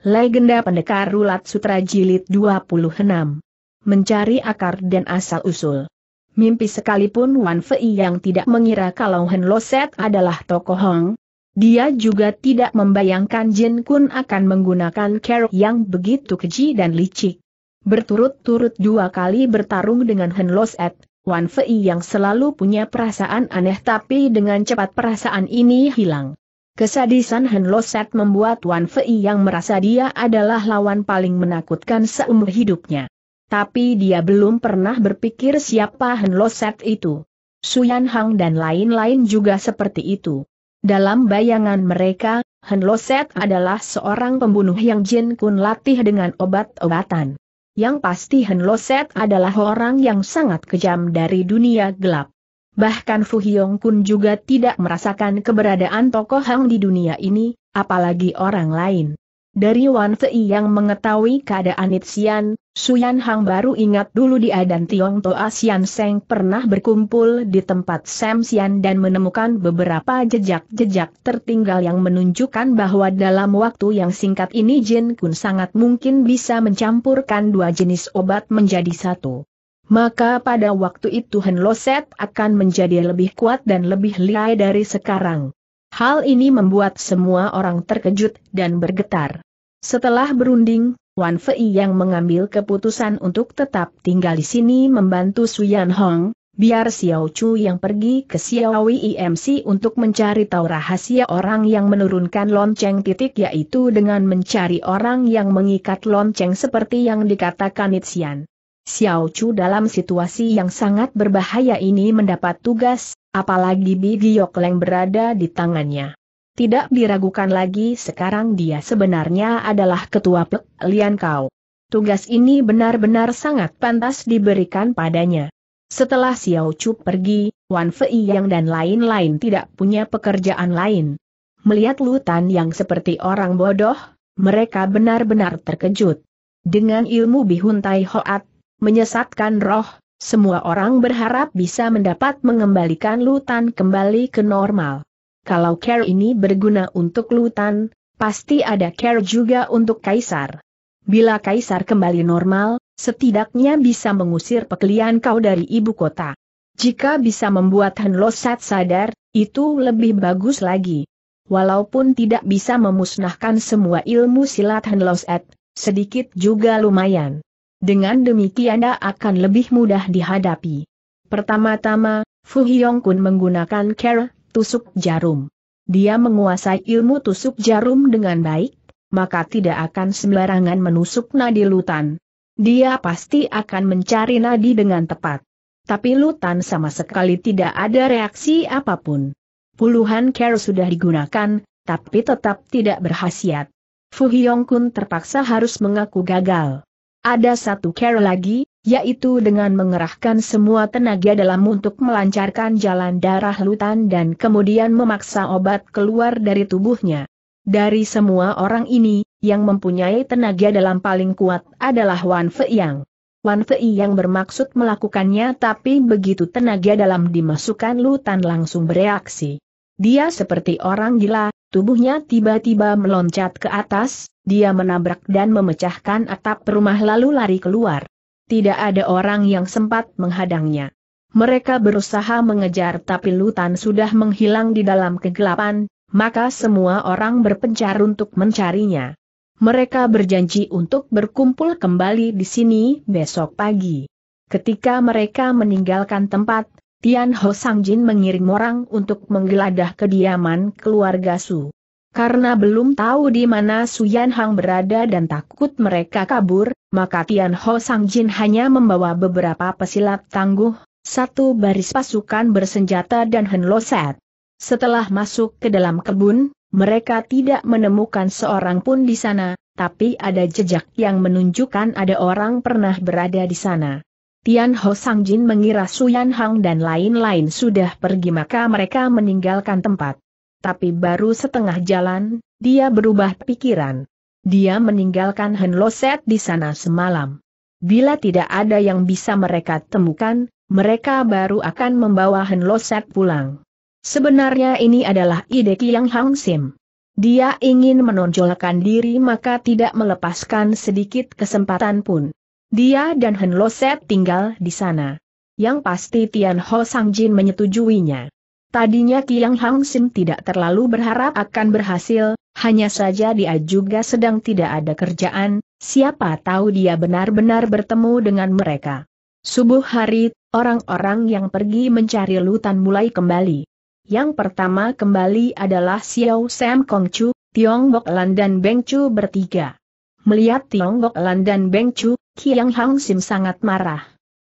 Legenda Pendekar Rulat Sutra Jilid 26. Mencari akar dan asal-usul. Mimpi sekalipun Wan Fei yang tidak mengira kalau Hen Loset adalah tokoh Hong, dia juga tidak membayangkan Jin Kun akan menggunakan keruk yang begitu keji dan licik. Berturut-turut dua kali bertarung dengan Hen Loset, Wan Fei yang selalu punya perasaan aneh tapi dengan cepat perasaan ini hilang. Kesadisan Henloset membuat Wan Fei yang merasa dia adalah lawan paling menakutkan seumur hidupnya. Tapi dia belum pernah berpikir siapa Henloset itu. Suyan Hang dan lain-lain juga seperti itu. Dalam bayangan mereka, Henloset adalah seorang pembunuh yang Jin Kun latih dengan obat-obatan. Yang pasti Henloset adalah orang yang sangat kejam dari dunia gelap. Bahkan Fu Hyong Kun juga tidak merasakan keberadaan tokoh Hang di dunia ini, apalagi orang lain. Dari Wan Fei yang mengetahui keadaan Itsian, Suyan Hang baru ingat dulu dia dan Tiong Toa Sian Seng pernah berkumpul di tempat Sam Sian dan menemukan beberapa jejak-jejak tertinggal yang menunjukkan bahwa dalam waktu yang singkat ini Jin Kun sangat mungkin bisa mencampurkan dua jenis obat menjadi satu maka pada waktu itu Henloset akan menjadi lebih kuat dan lebih lihai dari sekarang. Hal ini membuat semua orang terkejut dan bergetar. Setelah berunding, Wan Fei yang mengambil keputusan untuk tetap tinggal di sini membantu Suyan Hong, biar Xiao Chu yang pergi ke Wei IMC e untuk mencari tahu rahasia orang yang menurunkan lonceng titik yaitu dengan mencari orang yang mengikat lonceng seperti yang dikatakan Nitsian. Xiao Chu dalam situasi yang sangat berbahaya ini mendapat tugas, apalagi Bi Leng berada di tangannya. Tidak diragukan lagi sekarang dia sebenarnya adalah ketua Pek Lian Kau. Tugas ini benar-benar sangat pantas diberikan padanya. Setelah Xiao Chu pergi, Wan Fei Yang dan lain-lain tidak punya pekerjaan lain. Melihat Lutan yang seperti orang bodoh, mereka benar-benar terkejut. Dengan ilmu Bihun Tai hoat, menyesatkan roh, semua orang berharap bisa mendapat mengembalikan Lutan kembali ke normal. Kalau care ini berguna untuk Lutan, pasti ada care juga untuk Kaisar. Bila Kaisar kembali normal, setidaknya bisa mengusir pekelian kau dari ibu kota. Jika bisa membuat Henlosat sadar, itu lebih bagus lagi. Walaupun tidak bisa memusnahkan semua ilmu silat Henlosat, sedikit juga lumayan. Dengan demikian dia akan lebih mudah dihadapi. Pertama-tama, Fu Hyong Kun menggunakan care, tusuk jarum. Dia menguasai ilmu tusuk jarum dengan baik, maka tidak akan sembarangan menusuk nadi lutan. Dia pasti akan mencari nadi dengan tepat. Tapi lutan sama sekali tidak ada reaksi apapun. Puluhan care sudah digunakan, tapi tetap tidak berhasiat. Fu Hyong Kun terpaksa harus mengaku gagal. Ada satu cara lagi, yaitu dengan mengerahkan semua tenaga dalam untuk melancarkan jalan darah lutan dan kemudian memaksa obat keluar dari tubuhnya. Dari semua orang ini, yang mempunyai tenaga dalam paling kuat adalah Wan Feiyang. Wan yang bermaksud melakukannya tapi begitu tenaga dalam dimasukkan lutan langsung bereaksi. Dia seperti orang gila, Tubuhnya tiba-tiba meloncat ke atas, dia menabrak dan memecahkan atap rumah lalu lari keluar. Tidak ada orang yang sempat menghadangnya. Mereka berusaha mengejar tapi Lutan sudah menghilang di dalam kegelapan, maka semua orang berpencar untuk mencarinya. Mereka berjanji untuk berkumpul kembali di sini besok pagi. Ketika mereka meninggalkan tempat, Tian Ho Sang Jin mengirim orang untuk menggeladah kediaman keluarga Su. Karena belum tahu di mana Su Yan Hang berada dan takut mereka kabur, maka Tian Ho Sang Jin hanya membawa beberapa pesilat tangguh, satu baris pasukan bersenjata dan henloset. Setelah masuk ke dalam kebun, mereka tidak menemukan seorang pun di sana, tapi ada jejak yang menunjukkan ada orang pernah berada di sana. Tian Ho Sang Jin mengira Su Yan Hang dan lain-lain sudah pergi maka mereka meninggalkan tempat. Tapi baru setengah jalan, dia berubah pikiran. Dia meninggalkan Hen Lo Set di sana semalam. Bila tidak ada yang bisa mereka temukan, mereka baru akan membawa Hen Lo Set pulang. Sebenarnya ini adalah ide Kiang Hang Sim. Dia ingin menonjolkan diri maka tidak melepaskan sedikit kesempatan pun. Dia dan Hen Loset tinggal di sana. Yang pasti Tian Ho Sang Jin menyetujuinya. Tadinya Kiang Hang Sin tidak terlalu berharap akan berhasil, hanya saja dia juga sedang tidak ada kerjaan, siapa tahu dia benar-benar bertemu dengan mereka. Subuh hari, orang-orang yang pergi mencari lutan mulai kembali. Yang pertama kembali adalah Xiao Sam Chu, Tiong Bok Lan dan Beng Chu bertiga. Melihat Tiong Bok Lan dan Beng Chu, Kiang Hang Sim sangat marah.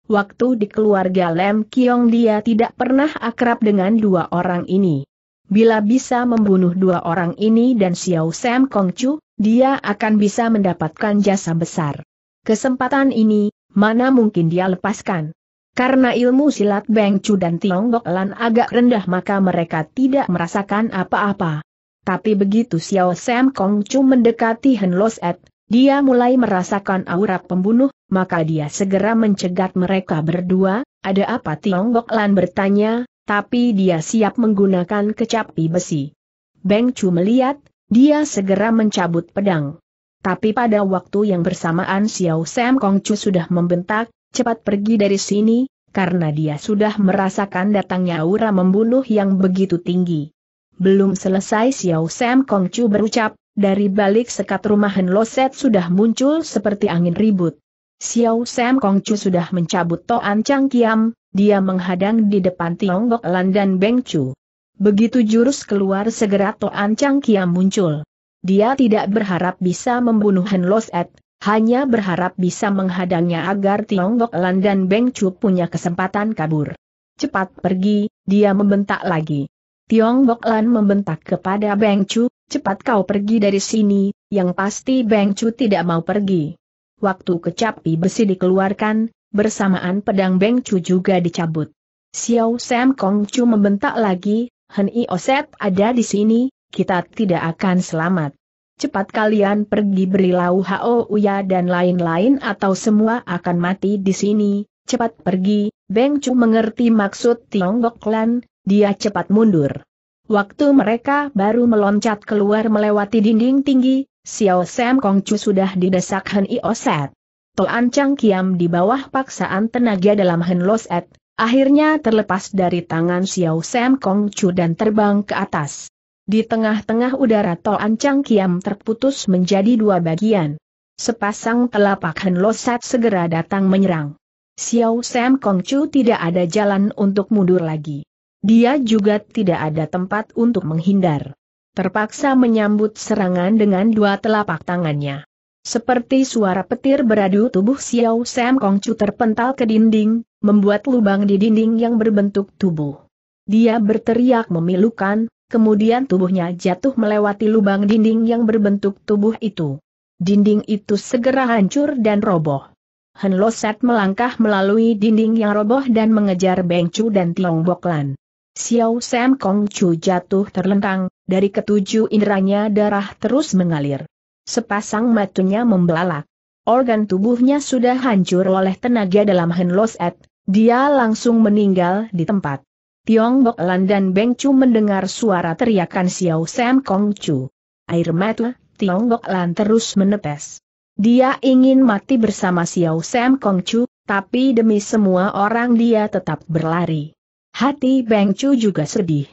Waktu di keluarga Lem Kiong dia tidak pernah akrab dengan dua orang ini. Bila bisa membunuh dua orang ini dan Xiao Sam Kongcu, dia akan bisa mendapatkan jasa besar. Kesempatan ini, mana mungkin dia lepaskan. Karena ilmu silat Beng Chu dan Tiongkok Lan agak rendah maka mereka tidak merasakan apa-apa. Tapi begitu Xiao Sam Kongcu mendekati Henlos Et, dia mulai merasakan aura pembunuh, maka dia segera mencegat mereka berdua, ada apa Tiongkok Lan bertanya, tapi dia siap menggunakan kecapi besi. Beng Chu melihat, dia segera mencabut pedang. Tapi pada waktu yang bersamaan Xiao Sam Kong Chu sudah membentak, cepat pergi dari sini, karena dia sudah merasakan datangnya aura membunuh yang begitu tinggi. Belum selesai Xiao Sam Kong Chu berucap, dari balik sekat rumah Hen Loset sudah muncul seperti angin ribut. Xiao Sam Kongcu sudah mencabut Toan Chang Kiam, dia menghadang di depan Tiongkok Lan dan Beng Chu. Begitu jurus keluar segera Toan Chang Kiam muncul. Dia tidak berharap bisa membunuh Hen Loset, hanya berharap bisa menghadangnya agar Tiongkok Lan dan Beng Chu punya kesempatan kabur. Cepat pergi, dia membentak lagi. Tiongkok Lan membentak kepada Beng Chu, Cepat kau pergi dari sini, yang pasti Beng Chu tidak mau pergi. Waktu kecapi besi dikeluarkan, bersamaan pedang Beng Chu juga dicabut. Xiao Sam Kong Chu membentak lagi, Hen I Oset ada di sini, kita tidak akan selamat. Cepat kalian pergi beri lau Hao Uya dan lain-lain atau semua akan mati di sini, cepat pergi, Beng Chu mengerti maksud Tiong dia cepat mundur. Waktu mereka baru meloncat keluar melewati dinding tinggi, Xiao Sam Kongcu sudah didesak Han Ioset. Toan Chang Kiam di bawah paksaan tenaga dalam Han Loset, akhirnya terlepas dari tangan Xiao Sam Kongcu dan terbang ke atas. Di tengah-tengah udara Toan Chang Kiam terputus menjadi dua bagian. Sepasang telapak Han Loset segera datang menyerang. Xiao Sam Kongcu tidak ada jalan untuk mundur lagi. Dia juga tidak ada tempat untuk menghindar. Terpaksa menyambut serangan dengan dua telapak tangannya. Seperti suara petir beradu tubuh Xiao Sam Kong Chu terpental ke dinding, membuat lubang di dinding yang berbentuk tubuh. Dia berteriak memilukan, kemudian tubuhnya jatuh melewati lubang dinding yang berbentuk tubuh itu. Dinding itu segera hancur dan roboh. Han Set melangkah melalui dinding yang roboh dan mengejar Beng Chu dan Tiong Lan. Xiao Sam Kong Chu jatuh terlentang, dari ketujuh inderanya darah terus mengalir. Sepasang matanya membelalak. Organ tubuhnya sudah hancur oleh tenaga dalam Henlos Ed, dia langsung meninggal di tempat. Tiong Bok Lan dan Beng Chu mendengar suara teriakan Xiao Sam Kong Chu. Air mata Tiong Bok Lan terus menetes. Dia ingin mati bersama Xiao Sam Kong Chu, tapi demi semua orang dia tetap berlari. Hati Beng Chu juga sedih.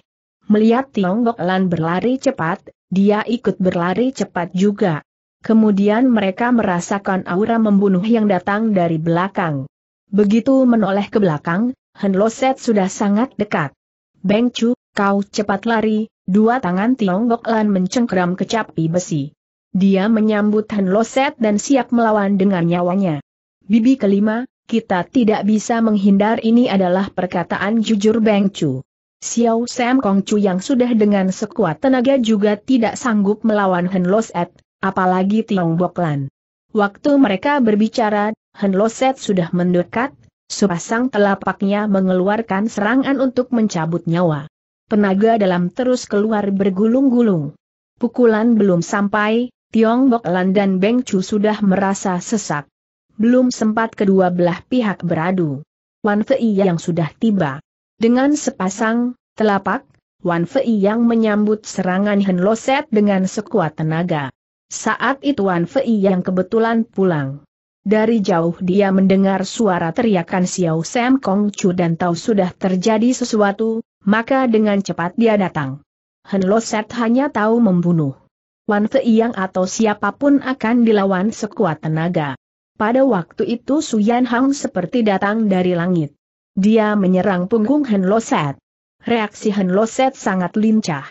Melihat Tiongkok Lan berlari cepat, dia ikut berlari cepat juga. Kemudian mereka merasakan aura membunuh yang datang dari belakang. Begitu menoleh ke belakang, Hen Loset sudah sangat dekat. Beng Chu, kau cepat lari, dua tangan Tiongkok Lan mencengkeram kecapi besi. Dia menyambut Hen Loset dan siap melawan dengan nyawanya. Bibi kelima, kita tidak bisa menghindar ini adalah perkataan jujur Beng Chu. Xiao Sam Kong Chu yang sudah dengan sekuat tenaga juga tidak sanggup melawan Hen Lo Set, apalagi Tiong Bok Lan. Waktu mereka berbicara, Hen Lo Set sudah mendekat, sepasang telapaknya mengeluarkan serangan untuk mencabut nyawa. Penaga dalam terus keluar bergulung-gulung. Pukulan belum sampai, Tiong Bok Lan dan Beng Chu sudah merasa sesak belum sempat kedua belah pihak beradu. Wan Fei yang sudah tiba. Dengan sepasang telapak, Wan Fei yang menyambut serangan Hen Henloset dengan sekuat tenaga. Saat itu Wan Fei yang kebetulan pulang. Dari jauh dia mendengar suara teriakan Xiao Sam Kong Chu dan tahu sudah terjadi sesuatu, maka dengan cepat dia datang. Hen Lo hanya tahu membunuh. Wan Fei Yang atau siapapun akan dilawan sekuat tenaga. Pada waktu itu Suyan Hang seperti datang dari langit. Dia menyerang punggung Hen Set. Reaksi Hen Set sangat lincah.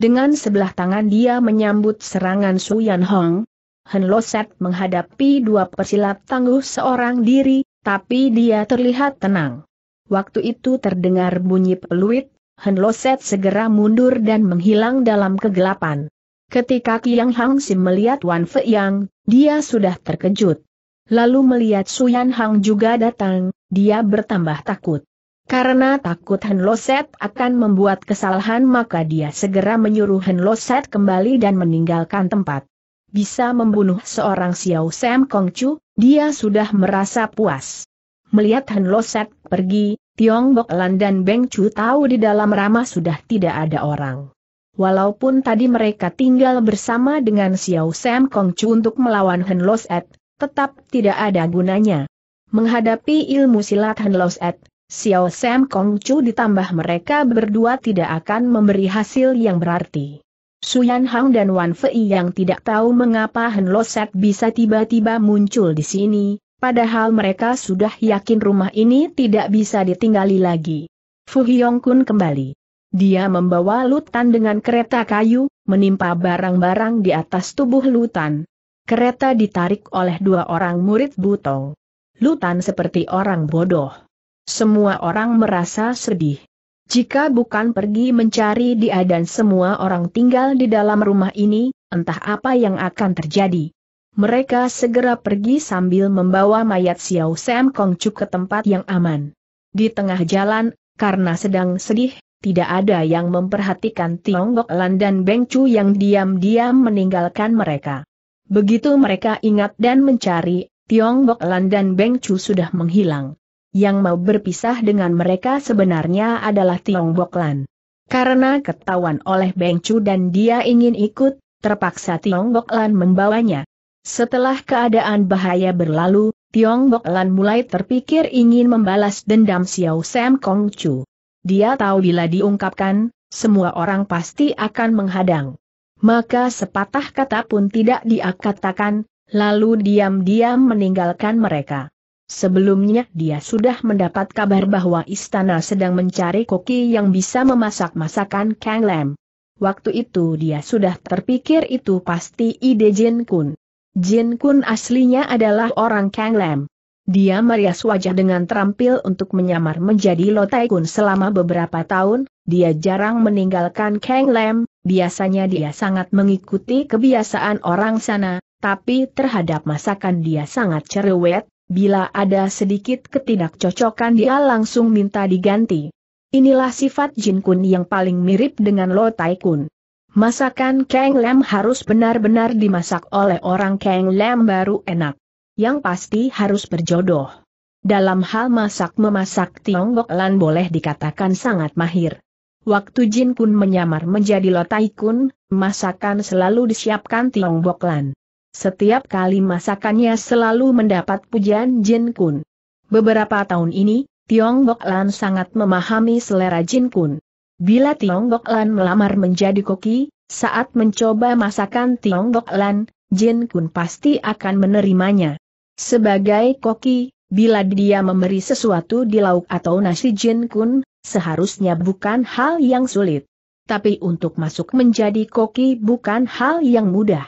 Dengan sebelah tangan dia menyambut serangan Suyan Hang. Hen Set menghadapi dua persilat tangguh seorang diri, tapi dia terlihat tenang. Waktu itu terdengar bunyi peluit, Hen Set segera mundur dan menghilang dalam kegelapan. Ketika Kiang Hang Sim melihat Wan Fei Yang, dia sudah terkejut. Lalu melihat Suyan Hang juga datang, dia bertambah takut. Karena takut Han Loset akan membuat kesalahan maka dia segera menyuruh Han Loset kembali dan meninggalkan tempat. Bisa membunuh seorang Xiao Sam Kongcu, dia sudah merasa puas. Melihat Han Loset pergi, Tiong Bok Lan dan Beng Chu tahu di dalam ramah sudah tidak ada orang. Walaupun tadi mereka tinggal bersama dengan Xiao Sam Kongcu untuk melawan Hen Loset, tetap tidak ada gunanya. Menghadapi ilmu silat Han Los Et, Xiao Sam Kong Chu ditambah mereka berdua tidak akan memberi hasil yang berarti. Su Yan Hang dan Wan Fei yang tidak tahu mengapa Han bisa tiba-tiba muncul di sini, padahal mereka sudah yakin rumah ini tidak bisa ditinggali lagi. Fu Hyong Kun kembali. Dia membawa Lutan dengan kereta kayu, menimpa barang-barang di atas tubuh Lutan, Kereta ditarik oleh dua orang murid Butong. Lutan seperti orang bodoh. Semua orang merasa sedih. Jika bukan pergi mencari dia dan semua orang tinggal di dalam rumah ini, entah apa yang akan terjadi. Mereka segera pergi sambil membawa mayat Xiao Sam Kong Chu ke tempat yang aman. Di tengah jalan, karena sedang sedih, tidak ada yang memperhatikan Tiongkok Lan dan Beng Chu yang diam-diam meninggalkan mereka. Begitu mereka ingat dan mencari, Tiong Bok Lan dan Beng Chu sudah menghilang. Yang mau berpisah dengan mereka sebenarnya adalah Tiong Bok Lan. Karena ketahuan oleh Beng Chu dan dia ingin ikut, terpaksa Tiong Bok Lan membawanya. Setelah keadaan bahaya berlalu, Tiong Bok Lan mulai terpikir ingin membalas dendam Xiao Sam Kong Chu. Dia tahu bila diungkapkan, semua orang pasti akan menghadang maka sepatah kata pun tidak dia katakan, lalu diam-diam meninggalkan mereka. Sebelumnya dia sudah mendapat kabar bahwa istana sedang mencari koki yang bisa memasak masakan Kang Lam. Waktu itu dia sudah terpikir itu pasti ide Jin Kun. Jin Kun aslinya adalah orang Kang Lam. Dia merias wajah dengan terampil untuk menyamar menjadi Lotai Kun selama beberapa tahun, dia jarang meninggalkan Kang Lam, Biasanya dia sangat mengikuti kebiasaan orang sana, tapi terhadap masakan dia sangat cerewet, bila ada sedikit ketidakcocokan dia langsung minta diganti. Inilah sifat Jin Kun yang paling mirip dengan Lo Tai Kun. Masakan Kang Lam harus benar-benar dimasak oleh orang Kang Lam baru enak. Yang pasti harus berjodoh. Dalam hal masak-memasak Tiongkok Lan boleh dikatakan sangat mahir. Waktu Jin Kun menyamar menjadi Lotai Kun, masakan selalu disiapkan Tiong Boklan. Setiap kali masakannya selalu mendapat pujian Jin Kun. Beberapa tahun ini, Tiong Boklan sangat memahami selera Jin Kun. Bila Tiong Boklan melamar menjadi koki, saat mencoba masakan Tiong Boklan, Jin Kun pasti akan menerimanya. Sebagai koki, Bila dia memberi sesuatu di lauk atau nasi Jin Kun, seharusnya bukan hal yang sulit. Tapi untuk masuk menjadi koki bukan hal yang mudah.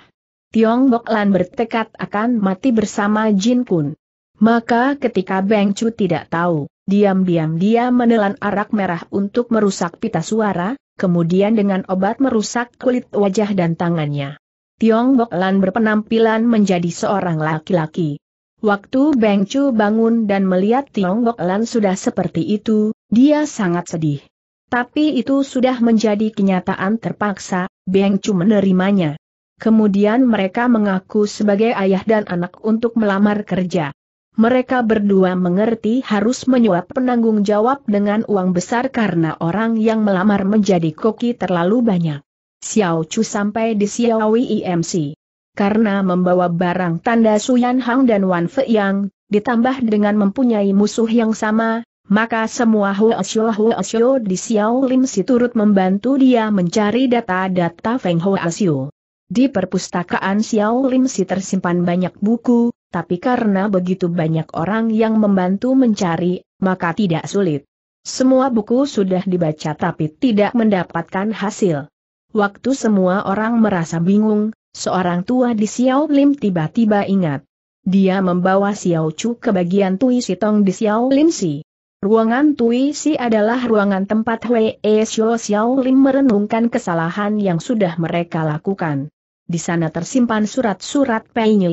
Tiong Bok Lan bertekad akan mati bersama Jin Kun. Maka ketika Beng Chu tidak tahu, diam-diam dia menelan arak merah untuk merusak pita suara, kemudian dengan obat merusak kulit wajah dan tangannya. Tiong Bok Lan berpenampilan menjadi seorang laki-laki. Waktu Beng Chu bangun dan melihat Tiongkok Lan sudah seperti itu, dia sangat sedih. Tapi itu sudah menjadi kenyataan terpaksa, Beng Chu menerimanya. Kemudian mereka mengaku sebagai ayah dan anak untuk melamar kerja. Mereka berdua mengerti harus menyuap penanggung jawab dengan uang besar karena orang yang melamar menjadi koki terlalu banyak. Xiao Chu sampai di Wei IMC karena membawa barang tanda Suyan Hang dan Wan Fe Yang, ditambah dengan mempunyai musuh yang sama, maka semua Huasyo-Huasyo di Xiao Lim si turut membantu dia mencari data-data Feng Huasyo. Di perpustakaan Xiao Lim si tersimpan banyak buku, tapi karena begitu banyak orang yang membantu mencari, maka tidak sulit. Semua buku sudah dibaca tapi tidak mendapatkan hasil. Waktu semua orang merasa bingung, Seorang tua di Xiao Lim tiba-tiba ingat. Dia membawa Xiao Chu ke bagian Tui Sitong di Xiao Lim Si. Ruangan Tui Si adalah ruangan tempat Wei e Xiao Xiao Lim merenungkan kesalahan yang sudah mereka lakukan. Di sana tersimpan surat-surat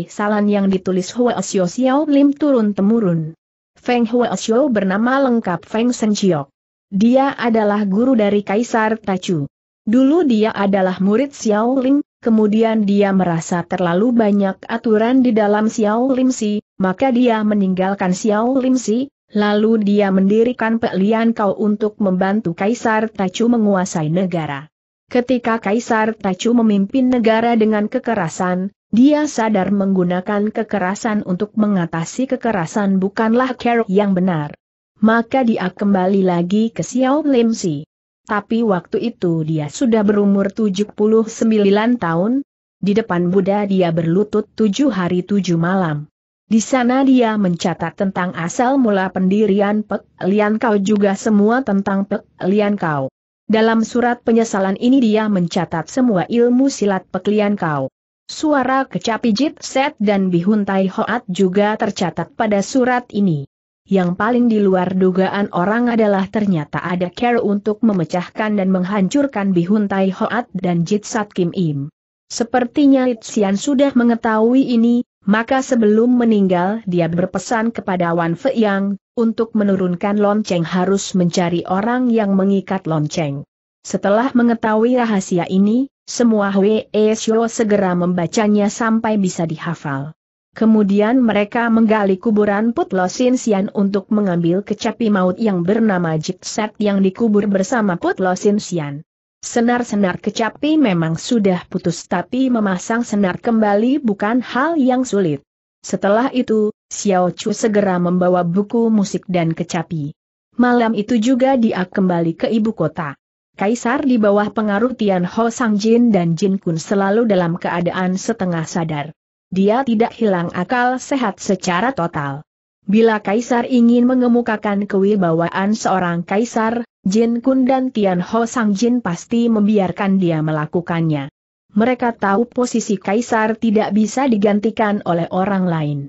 Salan yang ditulis Hua Xiao Xiao Lim turun-temurun. Feng Hua Xiao bernama lengkap Feng Senjiok. Dia adalah guru dari Kaisar Tachu. Dulu dia adalah murid Xiao Lim, kemudian dia merasa terlalu banyak aturan di dalam Xiao Limsi, maka dia meninggalkan Xiao Limsi, lalu dia mendirikan Pelian Kau untuk membantu Kaisar Tachu menguasai negara. Ketika Kaisar Tachu memimpin negara dengan kekerasan, dia sadar menggunakan kekerasan untuk mengatasi kekerasan bukanlah cara yang benar. Maka dia kembali lagi ke Xiao Limsi tapi waktu itu dia sudah berumur 79 tahun, di depan Buddha dia berlutut tujuh hari tujuh malam. Di sana dia mencatat tentang asal mula pendirian Pek Lian Kau juga semua tentang Pek Lian Kau. Dalam surat penyesalan ini dia mencatat semua ilmu silat Pek Lian Kau. Suara kecapi Jit Set dan Bihun Tai Hoat juga tercatat pada surat ini yang paling di luar dugaan orang adalah ternyata ada care untuk memecahkan dan menghancurkan Bihun Tai Hoat dan Jit Kim Im. Sepertinya Itsian sudah mengetahui ini, maka sebelum meninggal dia berpesan kepada Wan Fei Yang, untuk menurunkan lonceng harus mencari orang yang mengikat lonceng. Setelah mengetahui rahasia ini, semua Hwe Xiao segera membacanya sampai bisa dihafal. Kemudian mereka menggali kuburan Sin Sian untuk mengambil kecapi maut yang bernama Jikset yang dikubur bersama Sin Sian. Senar-senar kecapi memang sudah putus tapi memasang senar kembali bukan hal yang sulit. Setelah itu, Xiao Chu segera membawa buku musik dan kecapi. Malam itu juga dia kembali ke ibu kota. Kaisar di bawah pengaruh Tian Ho Sang Jin dan Jin Kun selalu dalam keadaan setengah sadar dia tidak hilang akal sehat secara total. Bila kaisar ingin mengemukakan kewibawaan seorang kaisar, Jin Kun dan Tian Ho Sang Jin pasti membiarkan dia melakukannya. Mereka tahu posisi kaisar tidak bisa digantikan oleh orang lain.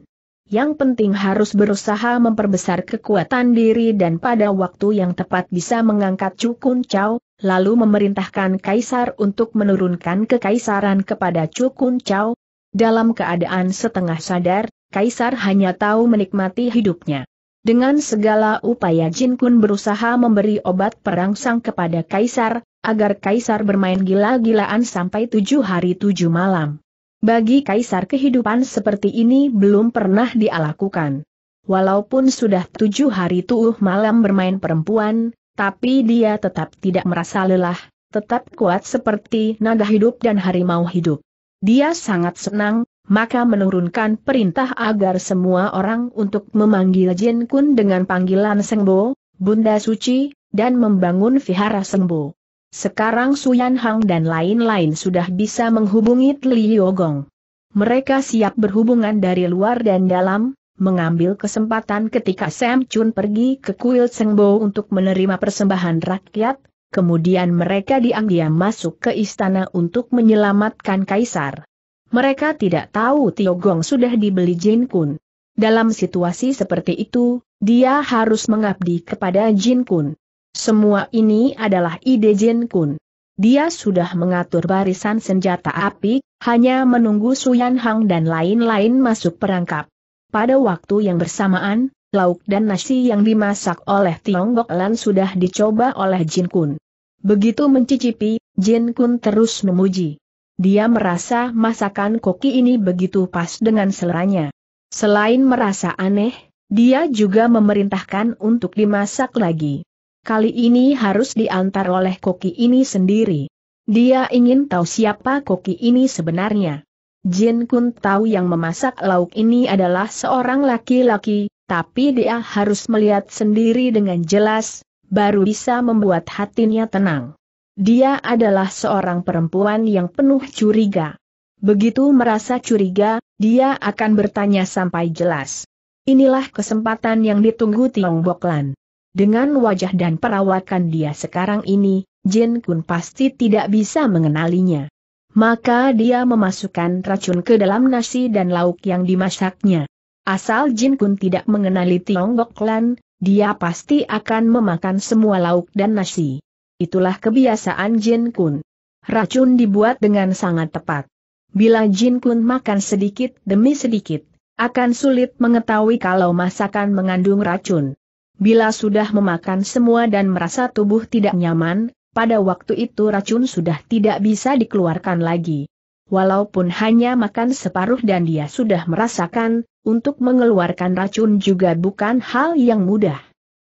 Yang penting harus berusaha memperbesar kekuatan diri dan pada waktu yang tepat bisa mengangkat Cukun Chao, lalu memerintahkan kaisar untuk menurunkan kekaisaran kepada Cukun Chao. Dalam keadaan setengah sadar, Kaisar hanya tahu menikmati hidupnya. Dengan segala upaya Jin Kun berusaha memberi obat perangsang kepada Kaisar, agar Kaisar bermain gila-gilaan sampai tujuh hari tujuh malam. Bagi Kaisar kehidupan seperti ini belum pernah dialakukan. Walaupun sudah tujuh hari tuh malam bermain perempuan, tapi dia tetap tidak merasa lelah, tetap kuat seperti naga hidup dan harimau hidup. Dia sangat senang, maka menurunkan perintah agar semua orang untuk memanggil Jin Kun dengan panggilan Sengbo, Bunda Suci, dan membangun vihara Sengbo. Sekarang Suyan Hang dan lain-lain sudah bisa menghubungi Tli Yogong. Mereka siap berhubungan dari luar dan dalam, mengambil kesempatan ketika Sam Chun pergi ke kuil Sengbo untuk menerima persembahan rakyat, Kemudian mereka diam masuk ke istana untuk menyelamatkan kaisar. Mereka tidak tahu Tiogong sudah dibeli Jin Kun. Dalam situasi seperti itu, dia harus mengabdi kepada Jin Kun. Semua ini adalah ide Jin Kun. Dia sudah mengatur barisan senjata api, hanya menunggu Suyan Hang dan lain-lain masuk perangkap. Pada waktu yang bersamaan, lauk dan nasi yang dimasak oleh Tiongkok Lan sudah dicoba oleh Jin Kun. Begitu mencicipi, Jin Kun terus memuji. Dia merasa masakan koki ini begitu pas dengan seleranya. Selain merasa aneh, dia juga memerintahkan untuk dimasak lagi. Kali ini harus diantar oleh koki ini sendiri. Dia ingin tahu siapa koki ini sebenarnya. Jin Kun tahu yang memasak lauk ini adalah seorang laki-laki, tapi dia harus melihat sendiri dengan jelas, baru bisa membuat hatinya tenang. Dia adalah seorang perempuan yang penuh curiga. Begitu merasa curiga, dia akan bertanya sampai jelas. Inilah kesempatan yang ditunggu Tiong Boklan. Dengan wajah dan perawakan dia sekarang ini, Jin Kun pasti tidak bisa mengenalinya. Maka dia memasukkan racun ke dalam nasi dan lauk yang dimasaknya. Asal Jin Kun tidak mengenali Tiongkok Lan, dia pasti akan memakan semua lauk dan nasi. Itulah kebiasaan Jin Kun. Racun dibuat dengan sangat tepat. Bila Jin Kun makan sedikit demi sedikit, akan sulit mengetahui kalau masakan mengandung racun. Bila sudah memakan semua dan merasa tubuh tidak nyaman, pada waktu itu racun sudah tidak bisa dikeluarkan lagi. Walaupun hanya makan separuh dan dia sudah merasakan, untuk mengeluarkan racun juga bukan hal yang mudah.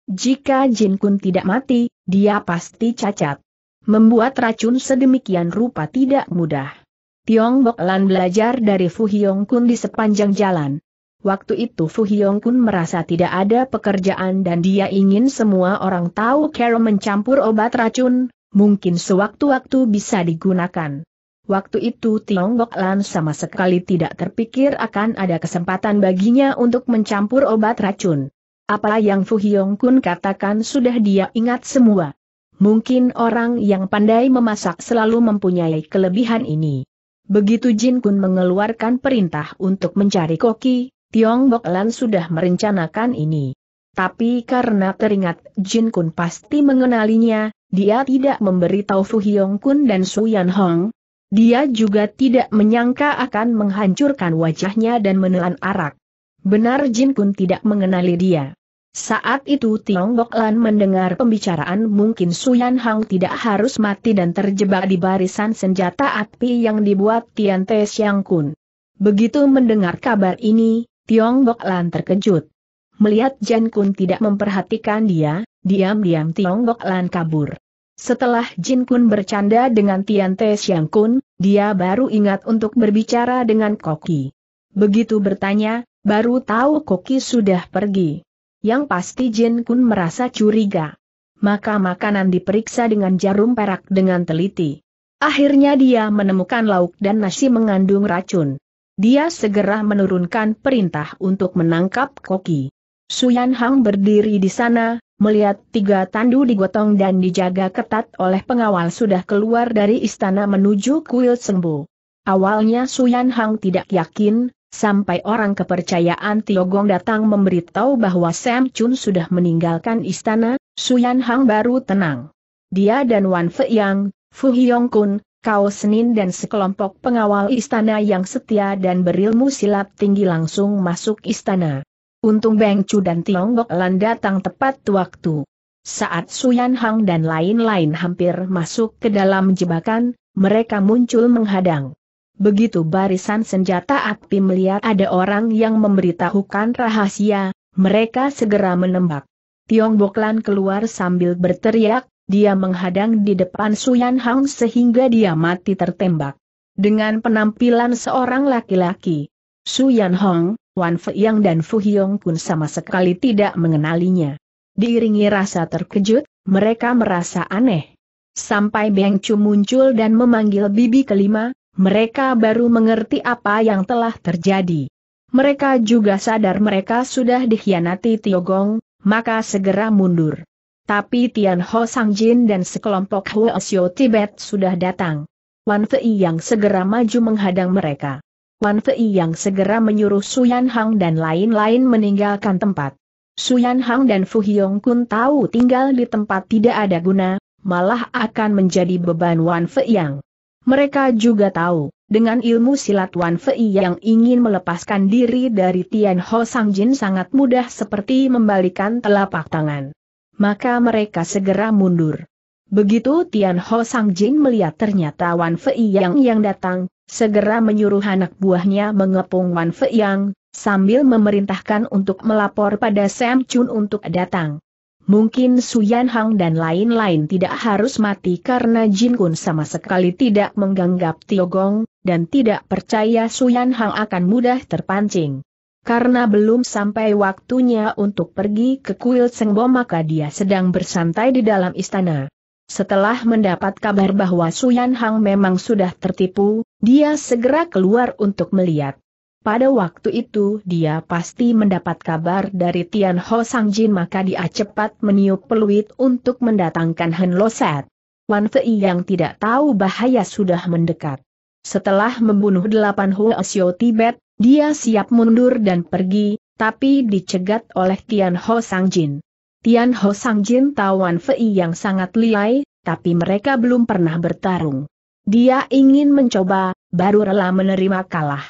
Jika Jin Kun tidak mati, dia pasti cacat. Membuat racun sedemikian rupa tidak mudah. Tiong Bok Lan belajar dari Fu Hyong Kun di sepanjang jalan. Waktu itu Fu Hyong Kun merasa tidak ada pekerjaan dan dia ingin semua orang tahu cara mencampur obat racun, mungkin sewaktu-waktu bisa digunakan. Waktu itu Tiongkok Lan sama sekali tidak terpikir akan ada kesempatan baginya untuk mencampur obat racun. Apa yang Fu Hyong Kun katakan sudah dia ingat semua. Mungkin orang yang pandai memasak selalu mempunyai kelebihan ini. Begitu Jin Kun mengeluarkan perintah untuk mencari koki, Tiongkok Lan sudah merencanakan ini. Tapi karena teringat Jin Kun pasti mengenalinya, dia tidak memberitahu Fu Hyong Kun dan Su Yan Hong, dia juga tidak menyangka akan menghancurkan wajahnya dan menelan arak. Benar Jin Kun tidak mengenali dia. Saat itu Tiong Bok Lan mendengar pembicaraan mungkin Suyan Hang tidak harus mati dan terjebak di barisan senjata api yang dibuat Tian Te Siang Kun. Begitu mendengar kabar ini, Tiong Bok Lan terkejut. Melihat Jin Kun tidak memperhatikan dia, diam-diam Tiong Bok Lan kabur. Setelah Jin Kun bercanda dengan Tian Te Xiang Kun, dia baru ingat untuk berbicara dengan Koki. Begitu bertanya, baru tahu Koki sudah pergi. Yang pasti Jin Kun merasa curiga. Maka makanan diperiksa dengan jarum perak dengan teliti. Akhirnya dia menemukan lauk dan nasi mengandung racun. Dia segera menurunkan perintah untuk menangkap Koki. Suyan Hang berdiri di sana, melihat tiga tandu digotong dan dijaga ketat oleh pengawal sudah keluar dari istana menuju kuil Sengbu. Awalnya Suyan Hang tidak yakin, sampai orang kepercayaan Tiogong datang memberitahu bahwa Sam Chun sudah meninggalkan istana, Suyan Hang baru tenang. Dia dan Wan Fei Yang, Fu Hyong Kun, Kao Senin dan sekelompok pengawal istana yang setia dan berilmu silat tinggi langsung masuk istana. Untung Beng Chu dan Tiongkok Lan datang tepat waktu. Saat Suyan Hang dan lain-lain hampir masuk ke dalam jebakan, mereka muncul menghadang. Begitu barisan senjata api melihat ada orang yang memberitahukan rahasia, mereka segera menembak. Tiong Boklan keluar sambil berteriak, dia menghadang di depan Suyan Hang sehingga dia mati tertembak. Dengan penampilan seorang laki-laki, Suyan Hong, Wan Feiyang dan Fu Hyong Kun sama sekali tidak mengenalinya. Diiringi rasa terkejut, mereka merasa aneh. Sampai Beng Chu muncul dan memanggil bibi kelima, mereka baru mengerti apa yang telah terjadi. Mereka juga sadar mereka sudah dikhianati Tiogong, maka segera mundur. Tapi Tian Ho Sang Jin dan sekelompok Huo Tibet sudah datang. Wan Fei yang segera maju menghadang mereka. Wan Fei yang segera menyuruh Suyan Hang dan lain-lain meninggalkan tempat. Suyan Hang dan Fu Hyong Kun tahu tinggal di tempat tidak ada guna, malah akan menjadi beban Wan Fei yang. Mereka juga tahu, dengan ilmu silat Wan Fei yang ingin melepaskan diri dari Tian Ho Sang Jin sangat mudah seperti membalikan telapak tangan. Maka mereka segera mundur. Begitu Tian Ho Sang Jin melihat ternyata Wan Fei yang yang datang, segera menyuruh anak buahnya mengepung Wan Fe Yang, sambil memerintahkan untuk melapor pada Sam Chun untuk datang. Mungkin Su Yan Hang dan lain-lain tidak harus mati karena Jin Kun sama sekali tidak mengganggap Gong, dan tidak percaya Su Yan Hang akan mudah terpancing. Karena belum sampai waktunya untuk pergi ke kuil Sengbo maka dia sedang bersantai di dalam istana. Setelah mendapat kabar bahwa Su Yan Hang memang sudah tertipu, dia segera keluar untuk melihat. Pada waktu itu dia pasti mendapat kabar dari Tian Ho Sang Jin maka dia cepat meniup peluit untuk mendatangkan Han Set. Wan Fei yang tidak tahu bahaya sudah mendekat. Setelah membunuh delapan Asio Tibet, dia siap mundur dan pergi, tapi dicegat oleh Tian Ho Sang Jin. Tian Ho Sang Jin tahu Wan Fei yang sangat liai, tapi mereka belum pernah bertarung. Dia ingin mencoba, baru rela menerima kalah.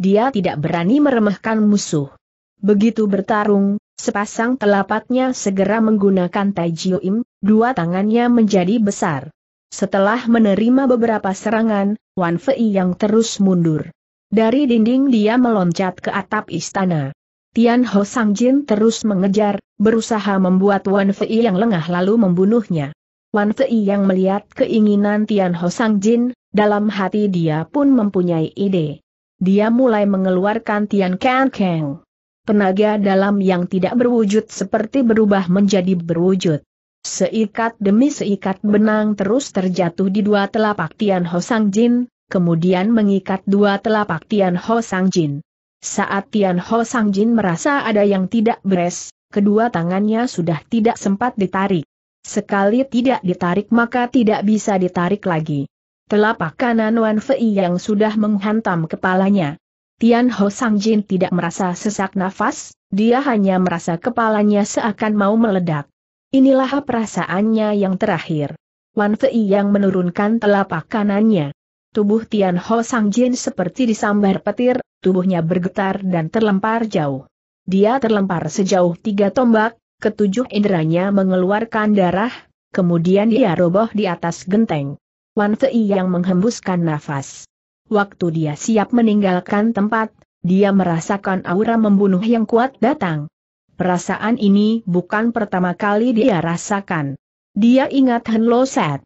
Dia tidak berani meremehkan musuh. Begitu bertarung, sepasang telapaknya segera menggunakan Taijioim, dua tangannya menjadi besar. Setelah menerima beberapa serangan, Wan Fei yang terus mundur. Dari dinding dia meloncat ke atap istana. Tian Ho Sang Jin terus mengejar, berusaha membuat Wan Fei yang lengah lalu membunuhnya. Wan Fei yang melihat keinginan Tian Ho Sang Jin, dalam hati dia pun mempunyai ide. Dia mulai mengeluarkan Tian Kang Kang. Tenaga dalam yang tidak berwujud seperti berubah menjadi berwujud. Seikat demi seikat benang terus terjatuh di dua telapak Tian Ho Sang Jin, kemudian mengikat dua telapak Tian Ho Sang Jin. Saat Tian Ho Sang Jin merasa ada yang tidak beres, kedua tangannya sudah tidak sempat ditarik. Sekali tidak ditarik maka tidak bisa ditarik lagi. Telapak kanan Wan Fei yang sudah menghantam kepalanya. Tian Ho Sang Jin tidak merasa sesak nafas, dia hanya merasa kepalanya seakan mau meledak. Inilah perasaannya yang terakhir. Wan Fei yang menurunkan telapak kanannya. Tubuh Tian Ho Sang Jin seperti disambar petir, tubuhnya bergetar dan terlempar jauh. Dia terlempar sejauh tiga tombak, ketujuh inderanya mengeluarkan darah, kemudian dia roboh di atas genteng. Wan Fei yang menghembuskan nafas. Waktu dia siap meninggalkan tempat, dia merasakan aura membunuh yang kuat datang. Perasaan ini bukan pertama kali dia rasakan. Dia ingat Hen Lo Saat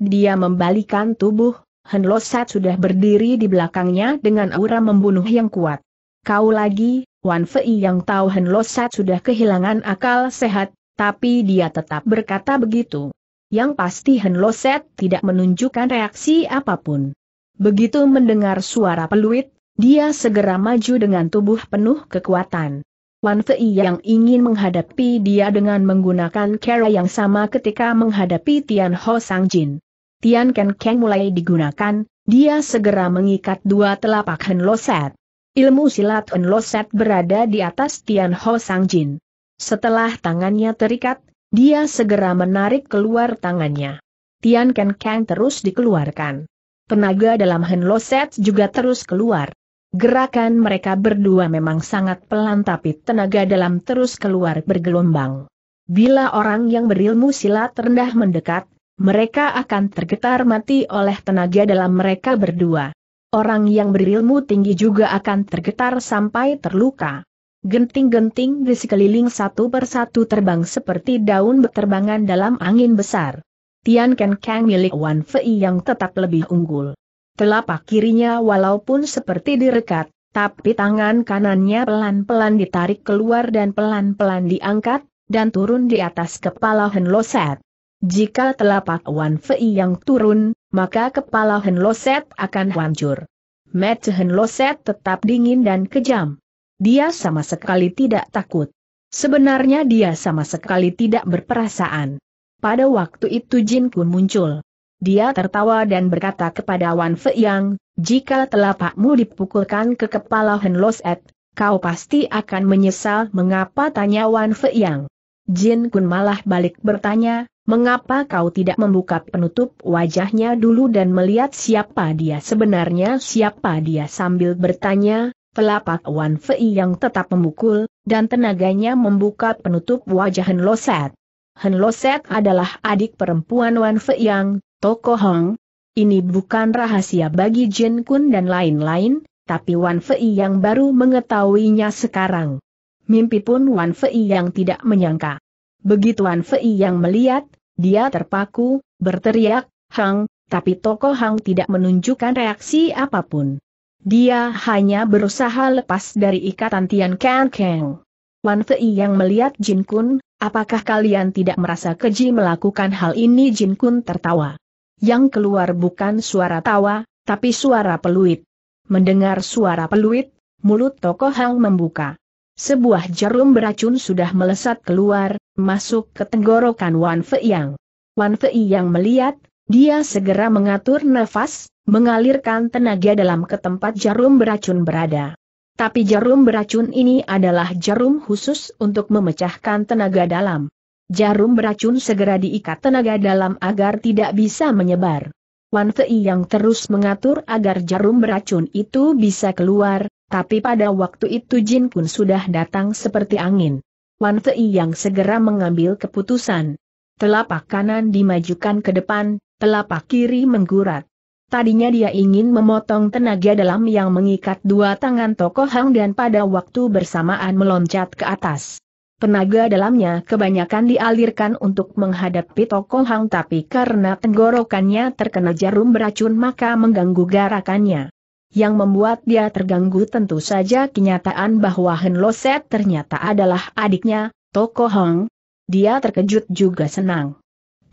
dia membalikan tubuh, Hen Lo sudah berdiri di belakangnya dengan aura membunuh yang kuat. Kau lagi, Wan Fei yang tahu Hen Lo sudah kehilangan akal sehat, tapi dia tetap berkata begitu. Yang pasti Hen Lo tidak menunjukkan reaksi apapun. Begitu mendengar suara peluit, dia segera maju dengan tubuh penuh kekuatan. Wan Fei yang ingin menghadapi dia dengan menggunakan cara yang sama ketika menghadapi Tian Ho Sang Jin. Tian Ken Keng mulai digunakan, dia segera mengikat dua telapak Hen Lo Ilmu silat loset berada di atas Tian Ho Sang Jin. Setelah tangannya terikat, dia segera menarik keluar tangannya. Tian Ken Kang terus dikeluarkan. Tenaga dalam Henloset juga terus keluar. Gerakan mereka berdua memang sangat pelan tapi tenaga dalam terus keluar bergelombang. Bila orang yang berilmu silat rendah mendekat, mereka akan tergetar mati oleh tenaga dalam mereka berdua. Orang yang berilmu tinggi juga akan tergetar sampai terluka. Genting-genting di sekeliling satu persatu terbang seperti daun berterbangan dalam angin besar. Tian Ken Kang milik Wan Fei yang tetap lebih unggul. Telapak kirinya walaupun seperti direkat, tapi tangan kanannya pelan-pelan ditarik keluar dan pelan-pelan diangkat, dan turun di atas kepala Hen Loset. Jika telapak Wan Fei yang turun, maka kepala Hen Loset akan hancur. Mata Hen Loset tetap dingin dan kejam. Dia sama sekali tidak takut. Sebenarnya dia sama sekali tidak berperasaan. Pada waktu itu Jin Kun muncul. Dia tertawa dan berkata kepada Wan Fei yang, jika telapakmu dipukulkan ke kepala Hen Loset, kau pasti akan menyesal mengapa tanya Wan Fei yang. Jin Kun malah balik bertanya, Mengapa kau tidak membuka penutup wajahnya dulu dan melihat siapa dia sebenarnya siapa dia sambil bertanya, telapak Wan Fei yang tetap memukul, dan tenaganya membuka penutup wajah Hen Loset. Hen Loset adalah adik perempuan Wan Fei yang, Toko Hong. Ini bukan rahasia bagi Jin Kun dan lain-lain, tapi Wan Fei yang baru mengetahuinya sekarang. Mimpi pun Wan Fei yang tidak menyangka. Begitu Wan Fei yang melihat, dia terpaku, berteriak, Hang, tapi tokoh Hang tidak menunjukkan reaksi apapun. Dia hanya berusaha lepas dari ikatan Tian Kang Kang. Wan Fei yang melihat Jin Kun, apakah kalian tidak merasa keji melakukan hal ini Jin Kun tertawa. Yang keluar bukan suara tawa, tapi suara peluit. Mendengar suara peluit, mulut tokoh Hang membuka. Sebuah jarum beracun sudah melesat keluar, masuk ke tenggorokan Wan yang. Wan yang melihat, dia segera mengatur nafas, mengalirkan tenaga dalam ke tempat jarum beracun berada. Tapi jarum beracun ini adalah jarum khusus untuk memecahkan tenaga dalam. Jarum beracun segera diikat tenaga dalam agar tidak bisa menyebar. Wan Fei yang terus mengatur agar jarum beracun itu bisa keluar, tapi pada waktu itu Jin pun sudah datang seperti angin. Wan Fei yang segera mengambil keputusan. Telapak kanan dimajukan ke depan, telapak kiri menggurat. Tadinya dia ingin memotong tenaga dalam yang mengikat dua tangan tokoh Hang dan pada waktu bersamaan meloncat ke atas. Tenaga dalamnya kebanyakan dialirkan untuk menghadapi tokoh Hang tapi karena tenggorokannya terkena jarum beracun maka mengganggu garakannya. Yang membuat dia terganggu tentu saja kenyataan bahwa Hen Loset ternyata adalah adiknya, Toko Hong. Dia terkejut juga senang.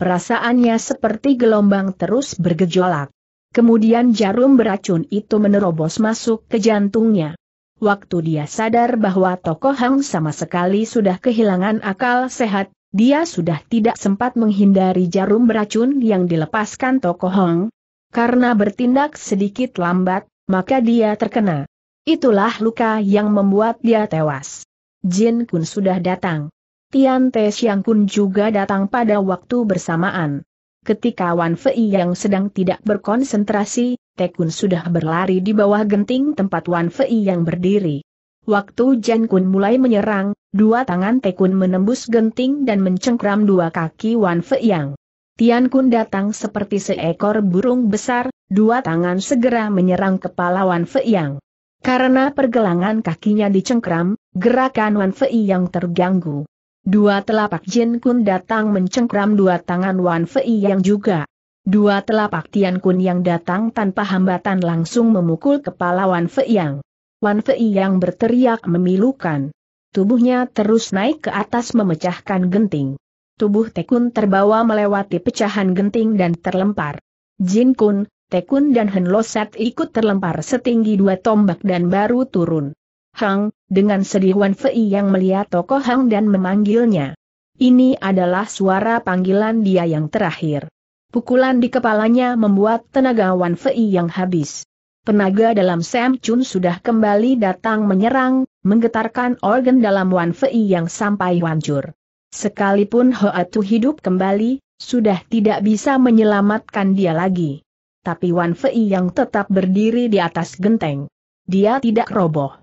Perasaannya seperti gelombang terus bergejolak. Kemudian jarum beracun itu menerobos masuk ke jantungnya. Waktu dia sadar bahwa Toko Hang sama sekali sudah kehilangan akal sehat, dia sudah tidak sempat menghindari jarum beracun yang dilepaskan Toko Hong. Karena bertindak sedikit lambat, maka dia terkena. Itulah luka yang membuat dia tewas. Jin Kun sudah datang. Tian Te Xiang Kun juga datang pada waktu bersamaan. Ketika Wan Fei yang sedang tidak berkonsentrasi, Tekun sudah berlari di bawah genting tempat Wan Fei yang berdiri. Waktu Jin Kun mulai menyerang, dua tangan Tekun menembus genting dan mencengkram dua kaki Wan Fei yang. Tian Kun datang seperti seekor burung besar, Dua tangan segera menyerang kepala Wan Fei Yang. Karena pergelangan kakinya dicengkram, gerakan Wan Fei yang terganggu. Dua telapak Jin Kun datang mencengkram dua tangan Wan Fei yang juga. Dua telapak Tian Kun yang datang tanpa hambatan langsung memukul kepala Wan Fei yang. Wan Fei yang berteriak memilukan. Tubuhnya terus naik ke atas memecahkan genting. Tubuh Tekun terbawa melewati pecahan genting dan terlempar. Jin Kun, Tekun dan Henloset ikut terlempar setinggi dua tombak dan baru turun. Hang, dengan sedih Wan Fei yang melihat tokoh Hang dan memanggilnya. Ini adalah suara panggilan dia yang terakhir. Pukulan di kepalanya membuat tenaga Wan Fei yang habis. Penaga dalam Sam Chun sudah kembali datang menyerang, menggetarkan organ dalam Wan Fei yang sampai hancur. Sekalipun Hoa Tu hidup kembali, sudah tidak bisa menyelamatkan dia lagi tapi Wan Fei yang tetap berdiri di atas genteng. Dia tidak roboh.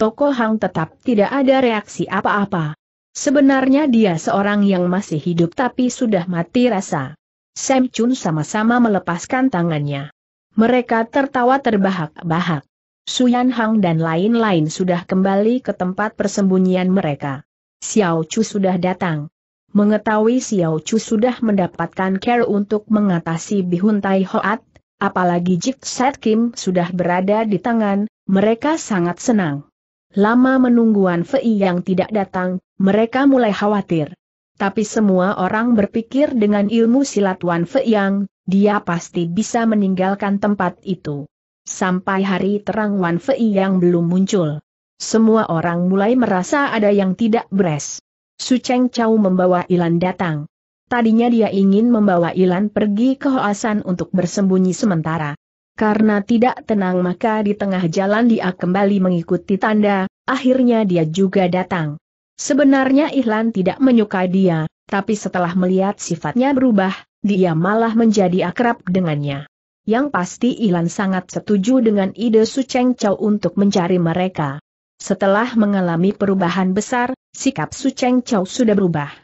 Toko Hang tetap tidak ada reaksi apa-apa. Sebenarnya dia seorang yang masih hidup tapi sudah mati rasa. Sam Chun sama-sama melepaskan tangannya. Mereka tertawa terbahak-bahak. Suyan Hang dan lain-lain sudah kembali ke tempat persembunyian mereka. Xiao Chu sudah datang. Mengetahui Xiao Chu sudah mendapatkan care untuk mengatasi Bihun Tai Hoat, apalagi Jik Set Kim sudah berada di tangan, mereka sangat senang. Lama menungguan Fei yang tidak datang, mereka mulai khawatir. Tapi semua orang berpikir dengan ilmu silat Wan Fei yang, dia pasti bisa meninggalkan tempat itu. Sampai hari terang Wan Fei yang belum muncul. Semua orang mulai merasa ada yang tidak beres. Su Cheng Chau membawa Ilan datang. Tadinya dia ingin membawa Ilan pergi ke Hoasan untuk bersembunyi sementara. Karena tidak tenang maka di tengah jalan dia kembali mengikuti tanda, akhirnya dia juga datang. Sebenarnya Ilan tidak menyukai dia, tapi setelah melihat sifatnya berubah, dia malah menjadi akrab dengannya. Yang pasti Ilan sangat setuju dengan ide Su Cheng Chow untuk mencari mereka. Setelah mengalami perubahan besar, sikap Su Cheng Chow sudah berubah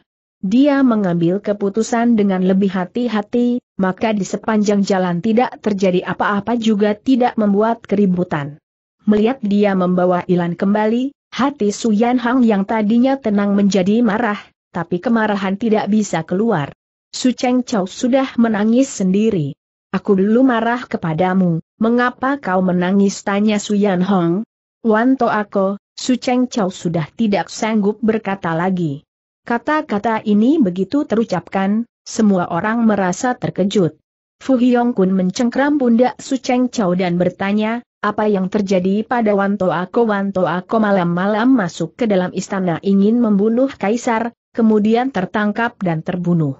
dia mengambil keputusan dengan lebih hati-hati, maka di sepanjang jalan tidak terjadi apa-apa juga tidak membuat keributan. Melihat dia membawa Ilan kembali, hati Yan Hang yang tadinya tenang menjadi marah, tapi kemarahan tidak bisa keluar. Su Cheng sudah menangis sendiri. Aku dulu marah kepadamu, mengapa kau menangis tanya Suyan Hong? Wanto aku, Su Cheng sudah tidak sanggup berkata lagi. Kata-kata ini begitu terucapkan, semua orang merasa terkejut. Fu Hiong Kun mencengkram bunda Su Cheng Chau dan bertanya, apa yang terjadi pada Wanto Ako Wanto Ako malam-malam masuk ke dalam istana ingin membunuh Kaisar, kemudian tertangkap dan terbunuh.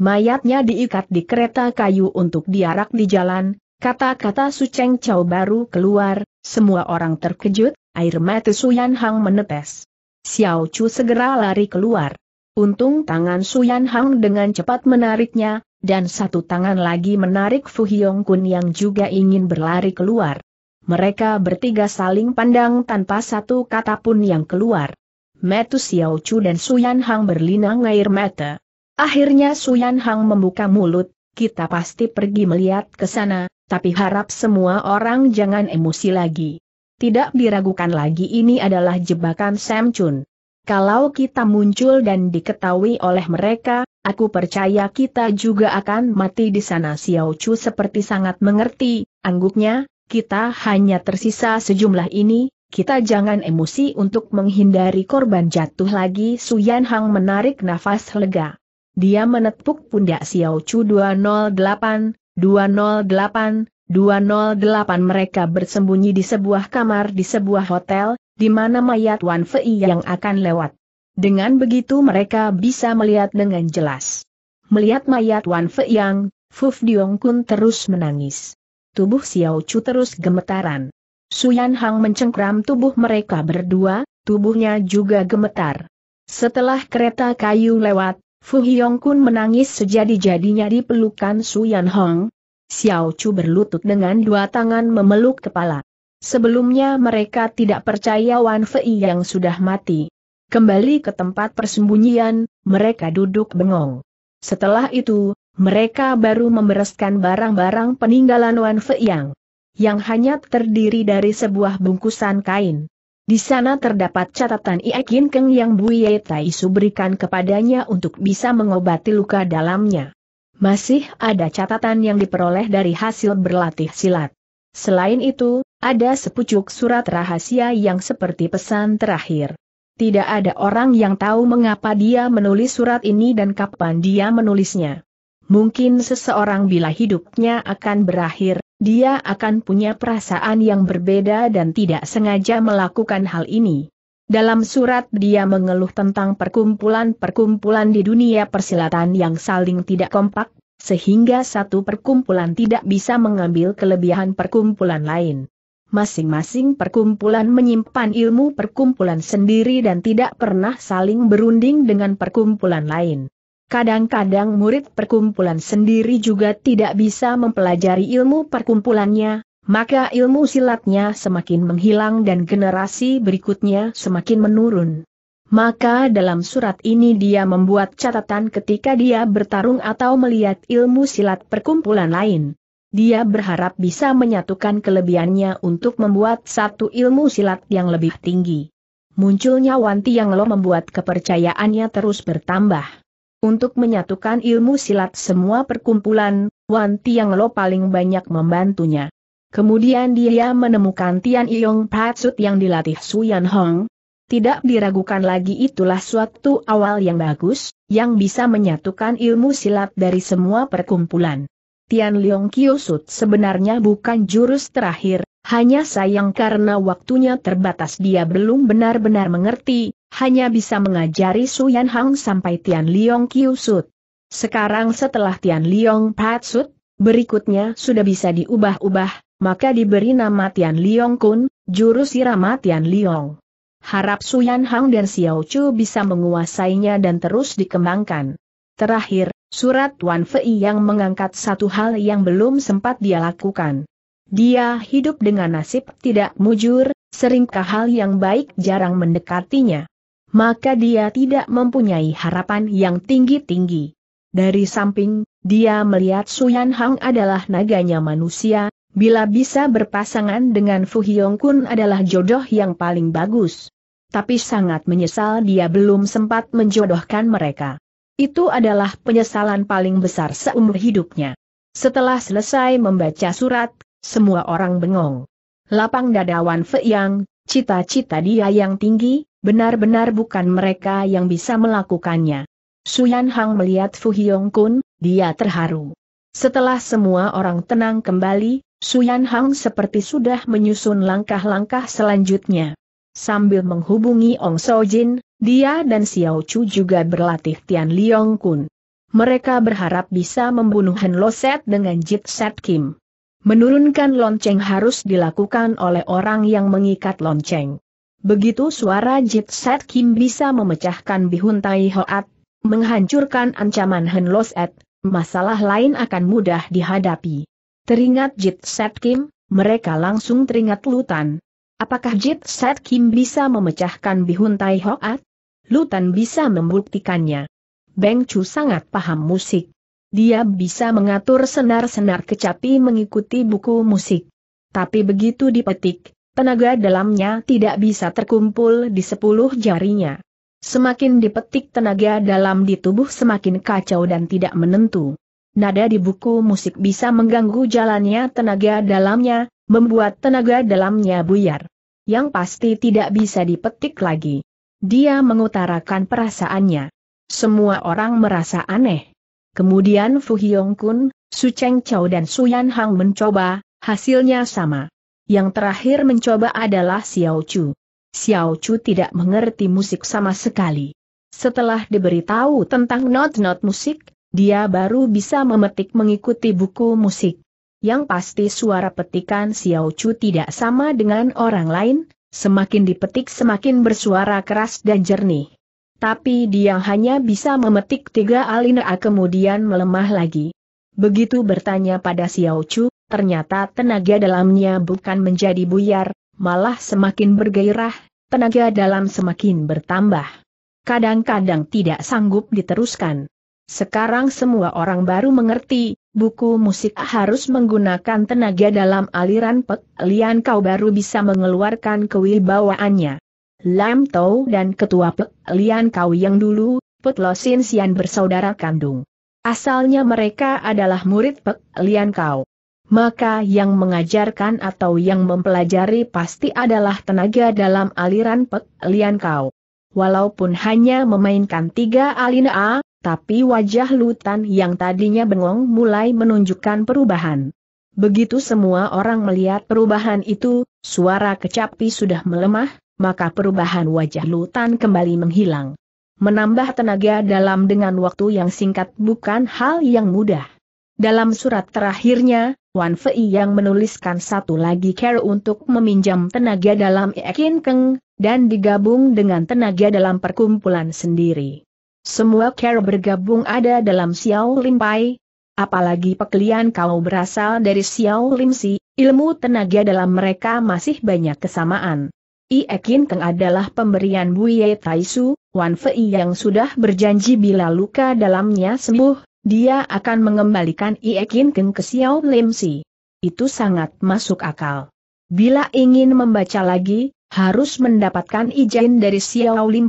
Mayatnya diikat di kereta kayu untuk diarak di jalan, kata-kata Su Cheng Chau baru keluar, semua orang terkejut, air mata Su Yan Hang menetes. Xiao Chu segera lari keluar. Untung tangan Su Yan Hang dengan cepat menariknya, dan satu tangan lagi menarik Fu Hyong Kun yang juga ingin berlari keluar. Mereka bertiga saling pandang tanpa satu kata pun yang keluar. Metu Xiao Chu dan Su Yan Hang berlinang air mata. Akhirnya Su Yan Hang membuka mulut, kita pasti pergi melihat ke sana, tapi harap semua orang jangan emosi lagi. Tidak diragukan lagi ini adalah jebakan Sam Chun. Kalau kita muncul dan diketahui oleh mereka, aku percaya kita juga akan mati di sana Xiao Chu seperti sangat mengerti, angguknya, kita hanya tersisa sejumlah ini, kita jangan emosi untuk menghindari korban jatuh lagi Yan Hang menarik nafas lega. Dia menepuk pundak Xiao Chu 208, 208, 208 mereka bersembunyi di sebuah kamar di sebuah hotel, di mana mayat Wan Fei yang akan lewat. Dengan begitu mereka bisa melihat dengan jelas. Melihat mayat Wan Fei yang, Fuf Diong Kun terus menangis. Tubuh Xiao Chu terus gemetaran. Suyan Hang mencengkram tubuh mereka berdua, tubuhnya juga gemetar. Setelah kereta kayu lewat, Fu Hyong Kun menangis sejadi-jadinya di pelukan Su Yan Hong, Xiao Chu berlutut dengan dua tangan memeluk kepala. Sebelumnya mereka tidak percaya Wan Fei yang sudah mati. Kembali ke tempat persembunyian, mereka duduk bengong. Setelah itu, mereka baru membereskan barang-barang peninggalan Wan Fei yang, yang hanya terdiri dari sebuah bungkusan kain. Di sana terdapat catatan Iakin Keng yang Buye Su berikan kepadanya untuk bisa mengobati luka dalamnya. Masih ada catatan yang diperoleh dari hasil berlatih silat. Selain itu, ada sepucuk surat rahasia yang seperti pesan terakhir. Tidak ada orang yang tahu mengapa dia menulis surat ini dan kapan dia menulisnya. Mungkin seseorang bila hidupnya akan berakhir, dia akan punya perasaan yang berbeda dan tidak sengaja melakukan hal ini. Dalam surat dia mengeluh tentang perkumpulan-perkumpulan di dunia persilatan yang saling tidak kompak, sehingga satu perkumpulan tidak bisa mengambil kelebihan perkumpulan lain. Masing-masing perkumpulan menyimpan ilmu perkumpulan sendiri dan tidak pernah saling berunding dengan perkumpulan lain. Kadang-kadang murid perkumpulan sendiri juga tidak bisa mempelajari ilmu perkumpulannya, maka ilmu silatnya semakin menghilang dan generasi berikutnya semakin menurun. Maka dalam surat ini dia membuat catatan ketika dia bertarung atau melihat ilmu silat perkumpulan lain. Dia berharap bisa menyatukan kelebihannya untuk membuat satu ilmu silat yang lebih tinggi. Munculnya Wanti Yang Lo membuat kepercayaannya terus bertambah. Untuk menyatukan ilmu silat semua perkumpulan, Wanti Yang Lo paling banyak membantunya. Kemudian dia menemukan Tian Yong Patsut yang dilatih Suyan Hong. Tidak diragukan lagi itulah suatu awal yang bagus, yang bisa menyatukan ilmu silat dari semua perkumpulan. Tian Leong Kiosut sebenarnya bukan jurus terakhir, hanya sayang karena waktunya terbatas dia belum benar-benar mengerti, hanya bisa mengajari Suyan Hang sampai Tian Leong Kiosut. Sekarang setelah Tian Leong Patsut, berikutnya sudah bisa diubah-ubah, maka diberi nama Tian Liong Kun, juru sirama Tian Liong. Harap Suyan Hang dan Xiao Chu bisa menguasainya dan terus dikembangkan. Terakhir, surat Wan Fei yang mengangkat satu hal yang belum sempat dia lakukan. Dia hidup dengan nasib tidak mujur, seringkah hal yang baik jarang mendekatinya. Maka dia tidak mempunyai harapan yang tinggi-tinggi. Dari samping, dia melihat Suyan Hang adalah naganya manusia, Bila bisa berpasangan dengan Fu Hyong Kun adalah jodoh yang paling bagus. Tapi sangat menyesal dia belum sempat menjodohkan mereka. Itu adalah penyesalan paling besar seumur hidupnya. Setelah selesai membaca surat, semua orang bengong. Lapang dada dadawan Yang, cita-cita dia yang tinggi, benar-benar bukan mereka yang bisa melakukannya. Su Yan Hang melihat Fu Hyong Kun, dia terharu. Setelah semua orang tenang kembali, Suyan Hang seperti sudah menyusun langkah-langkah selanjutnya. Sambil menghubungi Ong Sojin, dia dan Xiao Chu juga berlatih Tian Liong Kun. Mereka berharap bisa membunuh Han Loset dengan Jit Set Kim. Menurunkan lonceng harus dilakukan oleh orang yang mengikat lonceng. Begitu suara Jit Set Kim bisa memecahkan bihun Tai Hoat, menghancurkan ancaman Han Loset, masalah lain akan mudah dihadapi. Teringat Jit Set Kim, mereka langsung teringat Lutan. Apakah Jit Set Kim bisa memecahkan bihun Tai Hoat? Lutan bisa membuktikannya. Beng Chu sangat paham musik. Dia bisa mengatur senar-senar kecapi mengikuti buku musik. Tapi begitu dipetik, tenaga dalamnya tidak bisa terkumpul di sepuluh jarinya. Semakin dipetik tenaga dalam di tubuh semakin kacau dan tidak menentu nada di buku musik bisa mengganggu jalannya tenaga dalamnya, membuat tenaga dalamnya buyar. Yang pasti tidak bisa dipetik lagi. Dia mengutarakan perasaannya. Semua orang merasa aneh. Kemudian Fu Hyong Kun, Su Cheng Chao dan Su Yan Hang mencoba, hasilnya sama. Yang terakhir mencoba adalah Xiao Chu. Xiao Chu tidak mengerti musik sama sekali. Setelah diberitahu tentang not-not musik, dia baru bisa memetik mengikuti buku musik. Yang pasti suara petikan Xiao Chu tidak sama dengan orang lain, semakin dipetik semakin bersuara keras dan jernih. Tapi dia hanya bisa memetik tiga alina kemudian melemah lagi. Begitu bertanya pada Xiao Chu, ternyata tenaga dalamnya bukan menjadi buyar, malah semakin bergairah, tenaga dalam semakin bertambah. Kadang-kadang tidak sanggup diteruskan. Sekarang semua orang baru mengerti, buku musik harus menggunakan tenaga dalam aliran pek, lian kau baru bisa mengeluarkan kewibawaannya. Lam Tau dan ketua pek, lian kau yang dulu, Put Sin Sian bersaudara kandung. Asalnya mereka adalah murid pek, lian kau. Maka yang mengajarkan atau yang mempelajari pasti adalah tenaga dalam aliran pek, lian kau. Walaupun hanya memainkan tiga alina tapi wajah Lutan yang tadinya bengong mulai menunjukkan perubahan. Begitu semua orang melihat perubahan itu, suara kecapi sudah melemah, maka perubahan wajah Lutan kembali menghilang. Menambah tenaga dalam dengan waktu yang singkat bukan hal yang mudah. Dalam surat terakhirnya, Wan Fei yang menuliskan satu lagi care untuk meminjam tenaga dalam Ekin Keng, dan digabung dengan tenaga dalam perkumpulan sendiri. Semua care bergabung ada dalam Xiao Lim Apalagi pekelian kau berasal dari Xiao Lim ilmu tenaga dalam mereka masih banyak kesamaan. Iekin Keng adalah pemberian Buye Taisu, Wan Fei yang sudah berjanji bila luka dalamnya sembuh, dia akan mengembalikan Iekin Keng ke Xiao Lim Itu sangat masuk akal. Bila ingin membaca lagi, harus mendapatkan izin dari Xiao Lim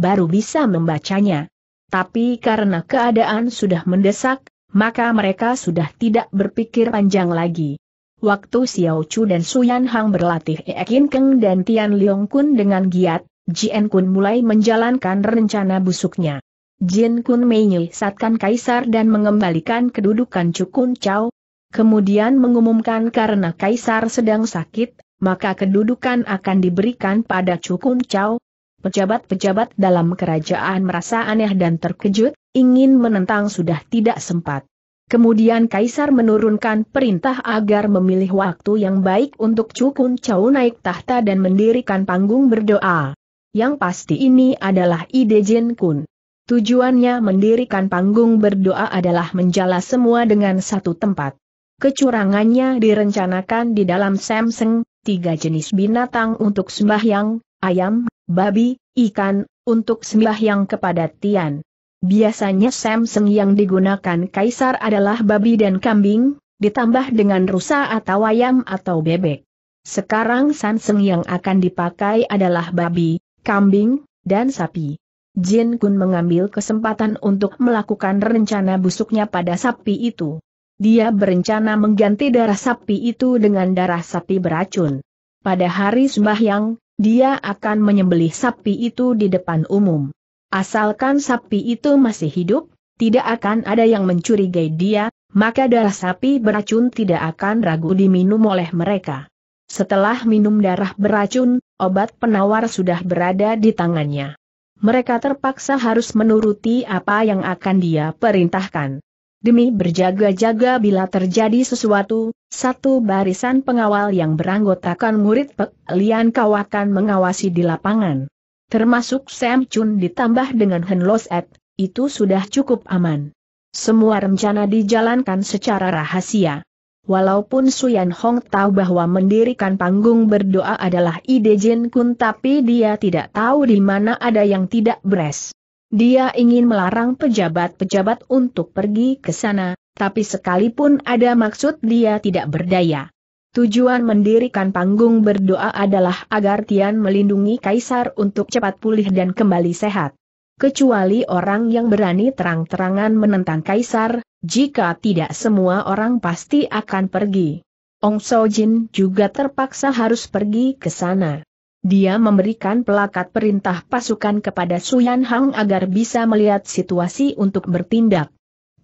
baru bisa membacanya. Tapi karena keadaan sudah mendesak, maka mereka sudah tidak berpikir panjang lagi. Waktu Xiao Chu dan Suyan Hang berlatih Ekin Keng dan Tian Liong Kun dengan giat, Jin Kun mulai menjalankan rencana busuknya. Jin Kun menyesatkan kaisar dan mengembalikan kedudukan Kun Chao, kemudian mengumumkan karena kaisar sedang sakit, maka kedudukan akan diberikan pada Kun Chao, Pejabat-pejabat dalam kerajaan merasa aneh dan terkejut, ingin menentang sudah tidak sempat. Kemudian Kaisar menurunkan perintah agar memilih waktu yang baik untuk Cukun Chau naik tahta dan mendirikan panggung berdoa. Yang pasti ini adalah ide Jin Kun. Tujuannya mendirikan panggung berdoa adalah menjala semua dengan satu tempat. Kecurangannya direncanakan di dalam Samsung, tiga jenis binatang untuk sembahyang, ayam, babi, ikan, untuk sembahyang kepada Tian. Biasanya samseng yang digunakan kaisar adalah babi dan kambing, ditambah dengan rusa atau ayam atau bebek. Sekarang samseng yang akan dipakai adalah babi, kambing, dan sapi. Jin Kun mengambil kesempatan untuk melakukan rencana busuknya pada sapi itu. Dia berencana mengganti darah sapi itu dengan darah sapi beracun. Pada hari sembahyang, dia akan menyembelih sapi itu di depan umum. Asalkan sapi itu masih hidup, tidak akan ada yang mencurigai dia, maka darah sapi beracun tidak akan ragu diminum oleh mereka. Setelah minum darah beracun, obat penawar sudah berada di tangannya. Mereka terpaksa harus menuruti apa yang akan dia perintahkan. Demi berjaga-jaga bila terjadi sesuatu, satu barisan pengawal yang beranggotakan murid Pek Lian Kau akan mengawasi di lapangan. Termasuk Sam Chun ditambah dengan Hen Los Ed, itu sudah cukup aman. Semua rencana dijalankan secara rahasia. Walaupun Suyan Hong tahu bahwa mendirikan panggung berdoa adalah ide Jin Kun tapi dia tidak tahu di mana ada yang tidak beres. Dia ingin melarang pejabat-pejabat untuk pergi ke sana, tapi sekalipun ada maksud dia tidak berdaya. Tujuan mendirikan panggung berdoa adalah agar Tian melindungi Kaisar untuk cepat pulih dan kembali sehat. Kecuali orang yang berani terang-terangan menentang Kaisar, jika tidak semua orang pasti akan pergi. Ong Sojin juga terpaksa harus pergi ke sana. Dia memberikan pelakat perintah pasukan kepada Suyan Hang agar bisa melihat situasi untuk bertindak.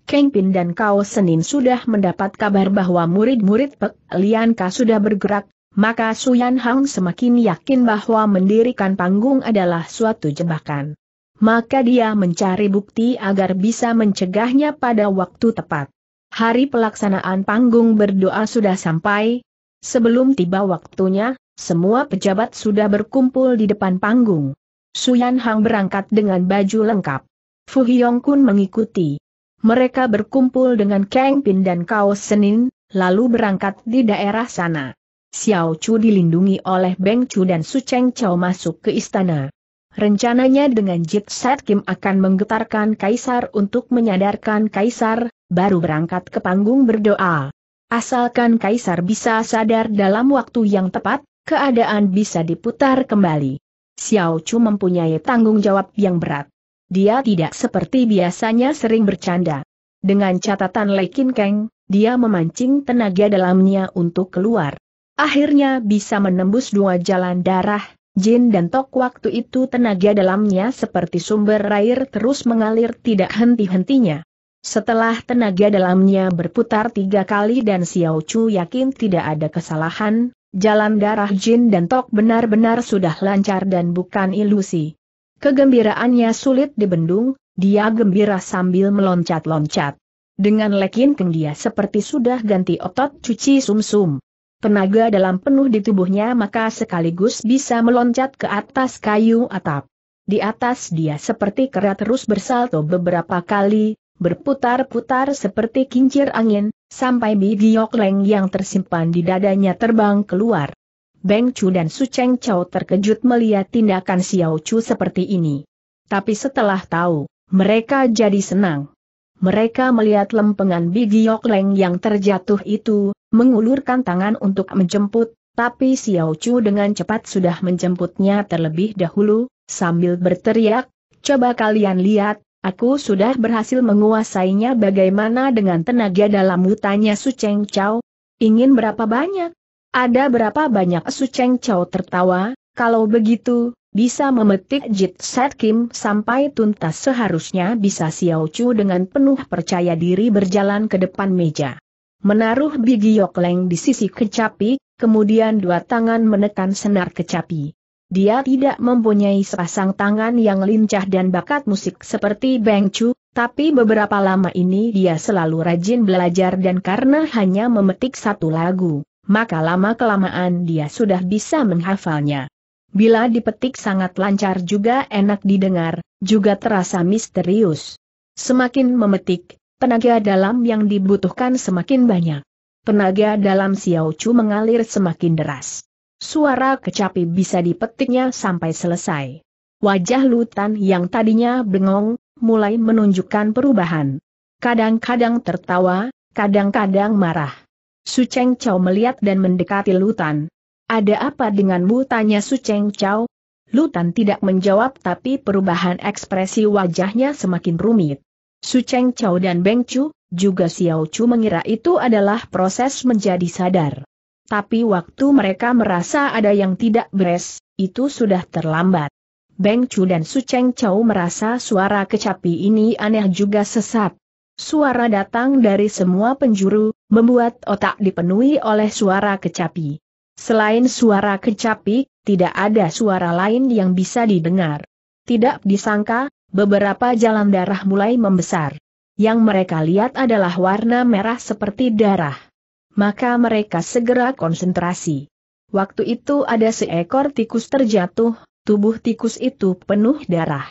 Keng Pin dan Kao Senin sudah mendapat kabar bahwa murid-murid Pek Lian sudah bergerak, maka Suyan Hang semakin yakin bahwa mendirikan panggung adalah suatu jebakan. Maka dia mencari bukti agar bisa mencegahnya pada waktu tepat. Hari pelaksanaan panggung berdoa sudah sampai. Sebelum tiba waktunya, semua pejabat sudah berkumpul di depan panggung. Suyan Hang berangkat dengan baju lengkap. Fu Hyong Kun mengikuti. Mereka berkumpul dengan Kang Pin dan Kao Senin, lalu berangkat di daerah sana. Xiao Chu dilindungi oleh Beng Chu dan Su Cheng Chao masuk ke istana. Rencananya dengan Jit Set Kim akan menggetarkan Kaisar untuk menyadarkan Kaisar, baru berangkat ke panggung berdoa. Asalkan Kaisar bisa sadar dalam waktu yang tepat, keadaan bisa diputar kembali. Xiao Chu mempunyai tanggung jawab yang berat. Dia tidak seperti biasanya sering bercanda. Dengan catatan Lekin Keng, dia memancing tenaga dalamnya untuk keluar. Akhirnya bisa menembus dua jalan darah, jin dan tok waktu itu tenaga dalamnya seperti sumber air terus mengalir tidak henti-hentinya. Setelah tenaga dalamnya berputar tiga kali dan Xiao Chu yakin tidak ada kesalahan, jalan darah jin dan tok benar-benar sudah lancar dan bukan ilusi. Kegembiraannya sulit dibendung, dia gembira sambil meloncat-loncat. Dengan lekin keng dia seperti sudah ganti otot cuci sumsum. -sum. Tenaga dalam penuh di tubuhnya maka sekaligus bisa meloncat ke atas kayu atap. Di atas dia seperti kera terus bersalto beberapa kali, berputar-putar seperti kincir angin, sampai Giok leng yang tersimpan di dadanya terbang keluar. Beng Chu dan Su Cheng Chao terkejut melihat tindakan Xiao Chu seperti ini. Tapi setelah tahu, mereka jadi senang. Mereka melihat lempengan Giok leng yang terjatuh itu, mengulurkan tangan untuk menjemput, tapi Xiao Chu dengan cepat sudah menjemputnya terlebih dahulu, sambil berteriak, Coba kalian lihat, Aku sudah berhasil menguasainya bagaimana dengan tenaga dalam hutannya Su Cheng Chao. Ingin berapa banyak? Ada berapa banyak Su Cheng Chao tertawa, kalau begitu, bisa memetik Jit Set Kim sampai tuntas seharusnya bisa Xiao Chu dengan penuh percaya diri berjalan ke depan meja. Menaruh bigi yokleng di sisi kecapi, kemudian dua tangan menekan senar kecapi. Dia tidak mempunyai sepasang tangan yang lincah dan bakat musik seperti Beng Chu, tapi beberapa lama ini dia selalu rajin belajar dan karena hanya memetik satu lagu, maka lama-kelamaan dia sudah bisa menghafalnya. Bila dipetik sangat lancar juga enak didengar, juga terasa misterius. Semakin memetik, tenaga dalam yang dibutuhkan semakin banyak. Tenaga dalam Xiao Chu mengalir semakin deras. Suara kecapi bisa dipetiknya sampai selesai. Wajah Lutan yang tadinya bengong, mulai menunjukkan perubahan. Kadang-kadang tertawa, kadang-kadang marah. Su Cheng Chow melihat dan mendekati Lutan. Ada apa denganmu tanya Cheng Chow? Lutan tidak menjawab tapi perubahan ekspresi wajahnya semakin rumit. Su Cheng Chow dan Beng Chu, juga Xiao Chu mengira itu adalah proses menjadi sadar tapi waktu mereka merasa ada yang tidak beres, itu sudah terlambat. Beng Chu dan Su Cheng Chau merasa suara kecapi ini aneh juga sesat. Suara datang dari semua penjuru, membuat otak dipenuhi oleh suara kecapi. Selain suara kecapi, tidak ada suara lain yang bisa didengar. Tidak disangka, beberapa jalan darah mulai membesar. Yang mereka lihat adalah warna merah seperti darah maka mereka segera konsentrasi. Waktu itu ada seekor tikus terjatuh, tubuh tikus itu penuh darah.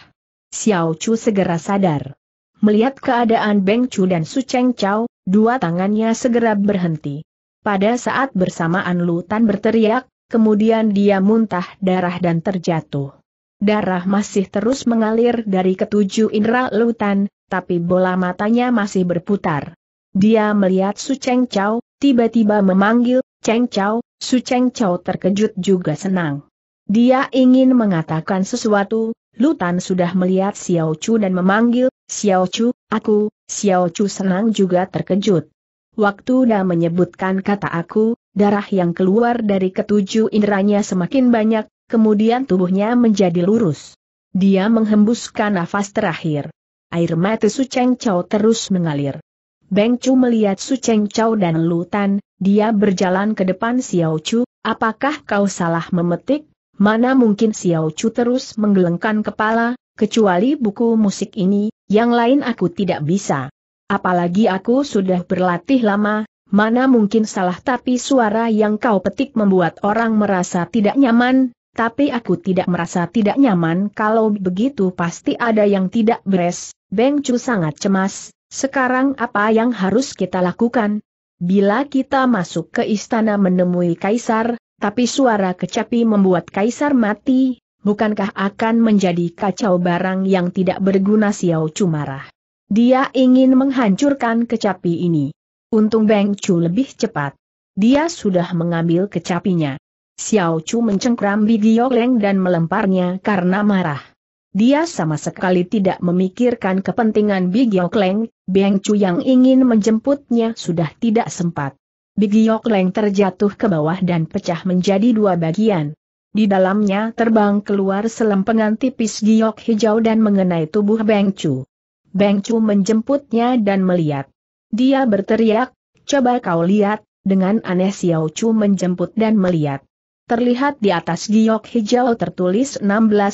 Xiao Chu segera sadar. Melihat keadaan Beng Chu dan Su Cheng Chao, dua tangannya segera berhenti. Pada saat bersamaan Lutan berteriak, kemudian dia muntah darah dan terjatuh. Darah masih terus mengalir dari ketujuh indera Lutan, tapi bola matanya masih berputar. Dia melihat Su Cheng Chao, tiba-tiba memanggil, Cheng Chao, Su Cheng Chao terkejut juga senang. Dia ingin mengatakan sesuatu, Lutan sudah melihat Xiao Chu dan memanggil, Xiao Chu, aku, Xiao Chu senang juga terkejut. Waktu dah menyebutkan kata aku, darah yang keluar dari ketujuh inderanya semakin banyak, kemudian tubuhnya menjadi lurus. Dia menghembuskan nafas terakhir. Air mata Su Cheng Chao terus mengalir. Beng Chu melihat Su Cheng Chau dan Lu Tan, dia berjalan ke depan Xiao Chu, apakah kau salah memetik? Mana mungkin Xiao Chu terus menggelengkan kepala, kecuali buku musik ini, yang lain aku tidak bisa. Apalagi aku sudah berlatih lama, mana mungkin salah tapi suara yang kau petik membuat orang merasa tidak nyaman, tapi aku tidak merasa tidak nyaman kalau begitu pasti ada yang tidak beres. Beng Chu sangat cemas, sekarang apa yang harus kita lakukan? Bila kita masuk ke istana menemui kaisar, tapi suara kecapi membuat kaisar mati, bukankah akan menjadi kacau barang yang tidak berguna Xiao Chu marah. Dia ingin menghancurkan kecapi ini. Untung Beng Chu lebih cepat. Dia sudah mengambil kecapinya. Xiao Chu mencengkram Leng dan melemparnya karena marah. Dia sama sekali tidak memikirkan kepentingan Big Leng, Beng Chu yang ingin menjemputnya sudah tidak sempat. Big Leng terjatuh ke bawah dan pecah menjadi dua bagian. Di dalamnya terbang keluar selempengan tipis giok hijau dan mengenai tubuh Beng Chu. Beng Chu menjemputnya dan melihat. Dia berteriak, coba kau lihat, dengan aneh Xiao Chu menjemput dan melihat. Terlihat di atas giok hijau tertulis 16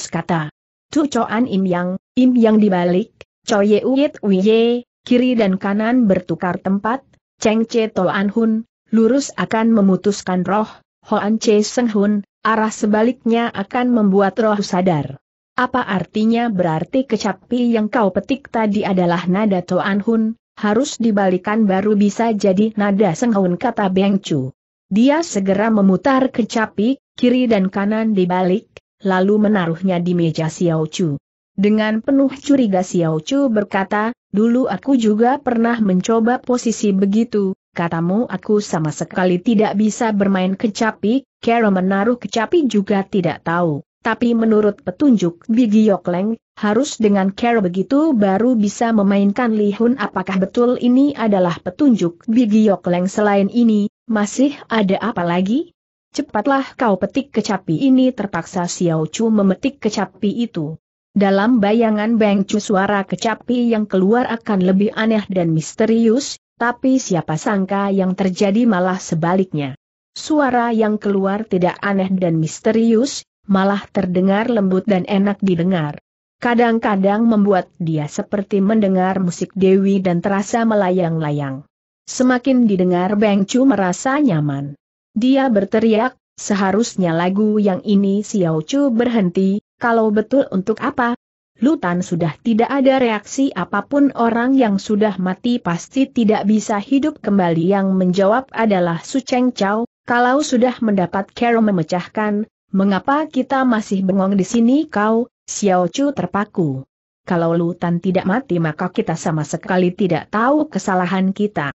kata. Tu Choan Im Yang, Im Yang dibalik, Choye Uyit Uye, kiri dan kanan bertukar tempat, Cheng Che Toan Hun, lurus akan memutuskan roh, Hoan Che Seng Hun, arah sebaliknya akan membuat roh sadar. Apa artinya berarti kecapi yang kau petik tadi adalah nada Toan Hun, harus dibalikan baru bisa jadi nada Seng Hun kata Beng Chu. Dia segera memutar kecapi, kiri dan kanan dibalik, lalu menaruhnya di meja Xiao Chu. Dengan penuh curiga Xiao Chu berkata, dulu aku juga pernah mencoba posisi begitu, katamu aku sama sekali tidak bisa bermain kecapi, kera menaruh kecapi juga tidak tahu. Tapi menurut petunjuk Bigi Yokleng, harus dengan care begitu baru bisa memainkan Lihun apakah betul ini adalah petunjuk Bigi Yokleng selain ini, masih ada apa lagi? Cepatlah kau petik kecapi ini terpaksa Xiao Chu memetik kecapi itu. Dalam bayangan Beng Chu suara kecapi yang keluar akan lebih aneh dan misterius, tapi siapa sangka yang terjadi malah sebaliknya. Suara yang keluar tidak aneh dan misterius, malah terdengar lembut dan enak didengar. Kadang-kadang membuat dia seperti mendengar musik dewi dan terasa melayang-layang. Semakin didengar Beng Chu merasa nyaman. Dia berteriak, seharusnya lagu yang ini Xiao Chu berhenti, kalau betul untuk apa? Lutan sudah tidak ada reaksi apapun orang yang sudah mati pasti tidak bisa hidup kembali yang menjawab adalah Su Cheng Chao, kalau sudah mendapat Kero memecahkan, mengapa kita masih bengong di sini kau, Xiao Chu terpaku. Kalau Lutan tidak mati maka kita sama sekali tidak tahu kesalahan kita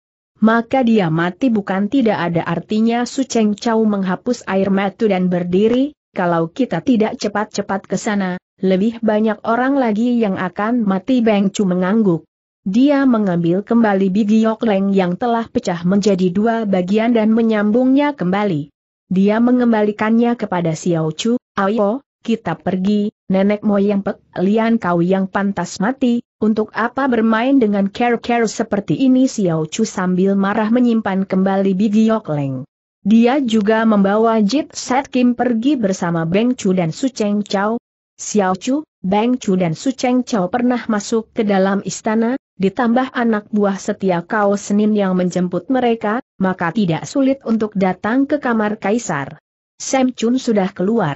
maka dia mati bukan tidak ada artinya Su Cheng Chau menghapus air mata dan berdiri, kalau kita tidak cepat-cepat ke sana, lebih banyak orang lagi yang akan mati Beng Chu mengangguk. Dia mengambil kembali Bigi Yokleng yang telah pecah menjadi dua bagian dan menyambungnya kembali. Dia mengembalikannya kepada Xiao Chu, Ayo, kita pergi, nenek moyang Pek Lian kau yang pantas mati, untuk apa bermain dengan care-care seperti ini Xiao Chu sambil marah menyimpan kembali yok Leng. Dia juga membawa Jip Set Kim pergi bersama Beng Chu dan Su Cheng Chao. Xiao Chu, Beng Chu dan Su Cheng Chao pernah masuk ke dalam istana, ditambah anak buah setia Kao Senin yang menjemput mereka, maka tidak sulit untuk datang ke kamar Kaisar. Sam Chun sudah keluar.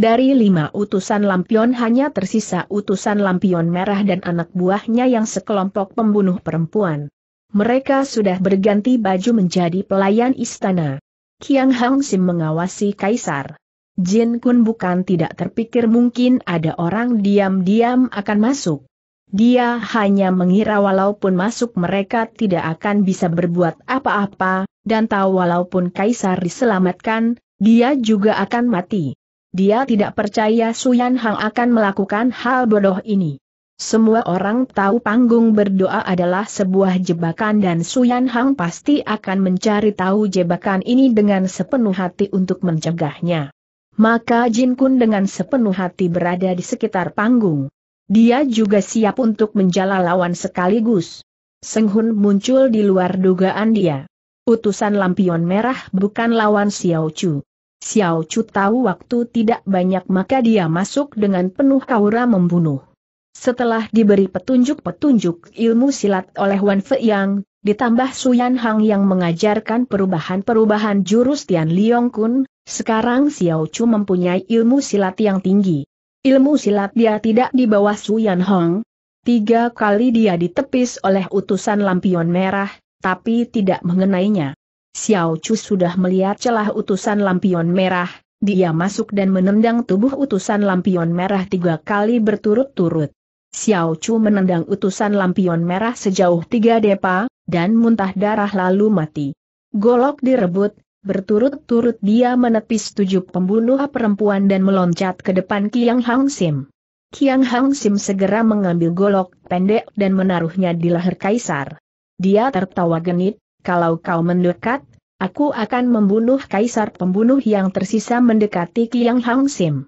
Dari lima utusan lampion hanya tersisa utusan lampion merah dan anak buahnya yang sekelompok pembunuh perempuan. Mereka sudah berganti baju menjadi pelayan istana. Kiang Hang Sim mengawasi kaisar. Jin Kun bukan tidak terpikir mungkin ada orang diam-diam akan masuk. Dia hanya mengira walaupun masuk mereka tidak akan bisa berbuat apa-apa, dan tahu walaupun kaisar diselamatkan, dia juga akan mati. Dia tidak percaya Suyan Hang akan melakukan hal bodoh ini. Semua orang tahu panggung berdoa adalah sebuah jebakan dan Suyan Hang pasti akan mencari tahu jebakan ini dengan sepenuh hati untuk mencegahnya. Maka Jin Kun dengan sepenuh hati berada di sekitar panggung. Dia juga siap untuk menjala lawan sekaligus. Seng Hun muncul di luar dugaan dia. Utusan lampion merah bukan lawan Xiao Chu. Xiao Chu tahu waktu tidak banyak maka dia masuk dengan penuh aura membunuh. Setelah diberi petunjuk-petunjuk ilmu silat oleh Wan Fei Yang, ditambah Suyan Hang yang mengajarkan perubahan-perubahan jurus Tian Liong Kun, sekarang Xiao Chu mempunyai ilmu silat yang tinggi. Ilmu silat dia tidak di bawah Suyan Hang. Tiga kali dia ditepis oleh utusan lampion merah, tapi tidak mengenainya. Xiao Chu sudah melihat celah utusan lampion merah, dia masuk dan menendang tubuh utusan lampion merah tiga kali berturut-turut. Xiao Chu menendang utusan lampion merah sejauh tiga depa, dan muntah darah lalu mati. Golok direbut, berturut-turut dia menepis tujuh pembunuh perempuan dan meloncat ke depan Kiang Hang Sim. Kiang Hang Sim segera mengambil golok pendek dan menaruhnya di leher kaisar. Dia tertawa genit, kalau kau mendekat, aku akan membunuh kaisar pembunuh yang tersisa mendekati Kiang Hang Sim.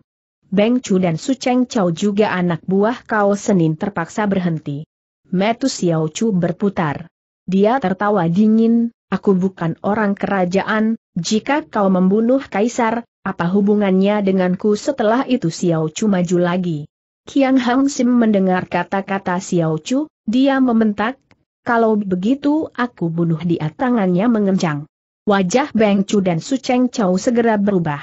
Beng Chu dan Su Cheng Chow juga anak buah kau Senin terpaksa berhenti. Metu Xiao Chu berputar. Dia tertawa dingin, aku bukan orang kerajaan, jika kau membunuh kaisar, apa hubungannya denganku setelah itu Xiao Chu maju lagi. Kiang Hang Sim mendengar kata-kata Xiao Chu, dia membentak, kalau begitu aku bunuh dia tangannya mengencang. Wajah Beng Chu dan Su Cheng Chow segera berubah.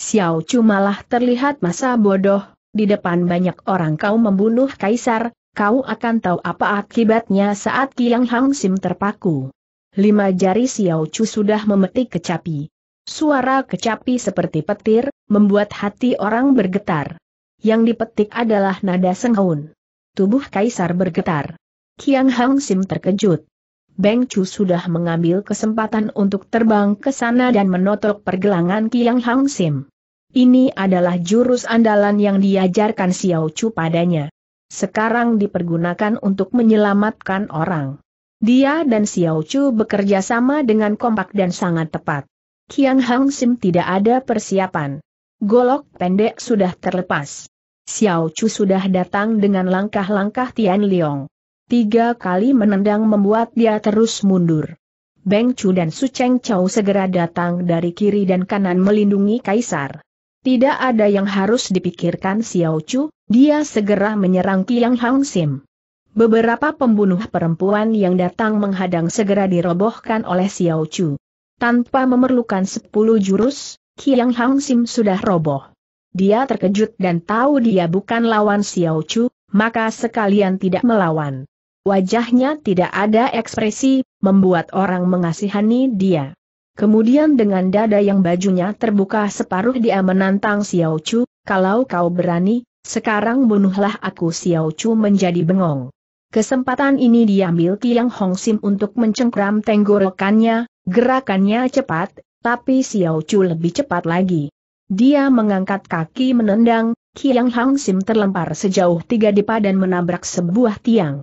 Xiao Chu malah terlihat masa bodoh, di depan banyak orang kau membunuh kaisar, kau akan tahu apa akibatnya saat Kiang Hang Sim terpaku. Lima jari Xiao Chu sudah memetik kecapi. Suara kecapi seperti petir, membuat hati orang bergetar. Yang dipetik adalah nada sengaun. Tubuh kaisar bergetar. Kiang Hang Sim terkejut. Beng Chu sudah mengambil kesempatan untuk terbang ke sana dan menotok pergelangan Kiang Hang Sim. Ini adalah jurus andalan yang diajarkan Xiao Chu padanya. Sekarang dipergunakan untuk menyelamatkan orang. Dia dan Xiao Chu bekerja sama dengan kompak dan sangat tepat. Kiang Hang Sim tidak ada persiapan. Golok pendek sudah terlepas. Xiao Chu sudah datang dengan langkah-langkah Tian Liong. Tiga kali menendang membuat dia terus mundur. Beng Chu dan Su Cheng Chow segera datang dari kiri dan kanan melindungi Kaisar. Tidak ada yang harus dipikirkan Xiao Chu, dia segera menyerang Kiang Hang Sim. Beberapa pembunuh perempuan yang datang menghadang segera dirobohkan oleh Xiao Chu. Tanpa memerlukan sepuluh jurus, Kiang Hang Sim sudah roboh. Dia terkejut dan tahu dia bukan lawan Xiao Chu, maka sekalian tidak melawan. Wajahnya tidak ada ekspresi, membuat orang mengasihani dia. Kemudian dengan dada yang bajunya terbuka separuh dia menantang Xiao Chu, kalau kau berani, sekarang bunuhlah aku Xiao Chu menjadi bengong. Kesempatan ini diambil Tiang Hong Sim untuk mencengkram tenggorokannya, gerakannya cepat, tapi Xiao Chu lebih cepat lagi. Dia mengangkat kaki menendang, Kiang Hong Sim terlempar sejauh tiga dipa dan menabrak sebuah tiang.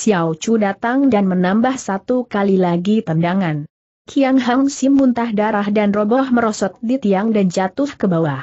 Xiao Chu datang dan menambah satu kali lagi tendangan. Qiang Hang Sim muntah darah dan roboh merosot di tiang dan jatuh ke bawah.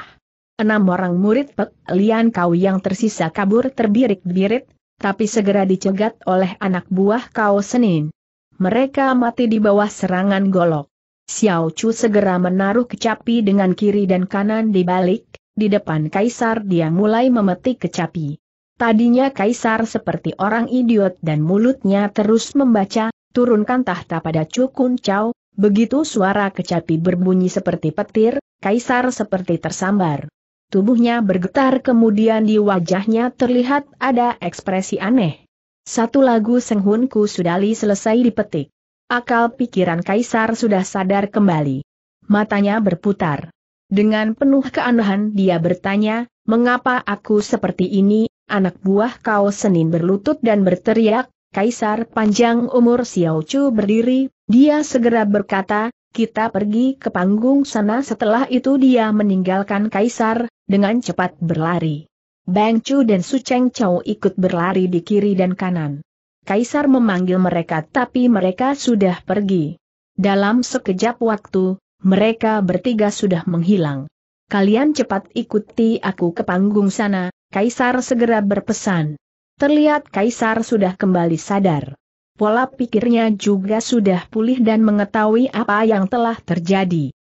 Enam orang murid Pek Lian Kau yang tersisa kabur terbirik-birit, tapi segera dicegat oleh anak buah Kau Senin. Mereka mati di bawah serangan golok. Xiao Chu segera menaruh kecapi dengan kiri dan kanan di balik, di depan kaisar dia mulai memetik kecapi. Tadinya Kaisar seperti orang idiot dan mulutnya terus membaca, turunkan tahta pada Cukun Chow, begitu suara kecapi berbunyi seperti petir, Kaisar seperti tersambar. Tubuhnya bergetar kemudian di wajahnya terlihat ada ekspresi aneh. Satu lagu Senghunku Sudali selesai dipetik. Akal pikiran Kaisar sudah sadar kembali. Matanya berputar. Dengan penuh keanehan dia bertanya, mengapa aku seperti ini, anak buah kau Senin berlutut dan berteriak, Kaisar panjang umur Xiao Chu berdiri, dia segera berkata, kita pergi ke panggung sana setelah itu dia meninggalkan Kaisar, dengan cepat berlari. Bang Chu dan Su Cheng Chou ikut berlari di kiri dan kanan. Kaisar memanggil mereka tapi mereka sudah pergi. Dalam sekejap waktu, mereka bertiga sudah menghilang. Kalian cepat ikuti aku ke panggung sana, Kaisar segera berpesan. Terlihat Kaisar sudah kembali sadar. Pola pikirnya juga sudah pulih dan mengetahui apa yang telah terjadi.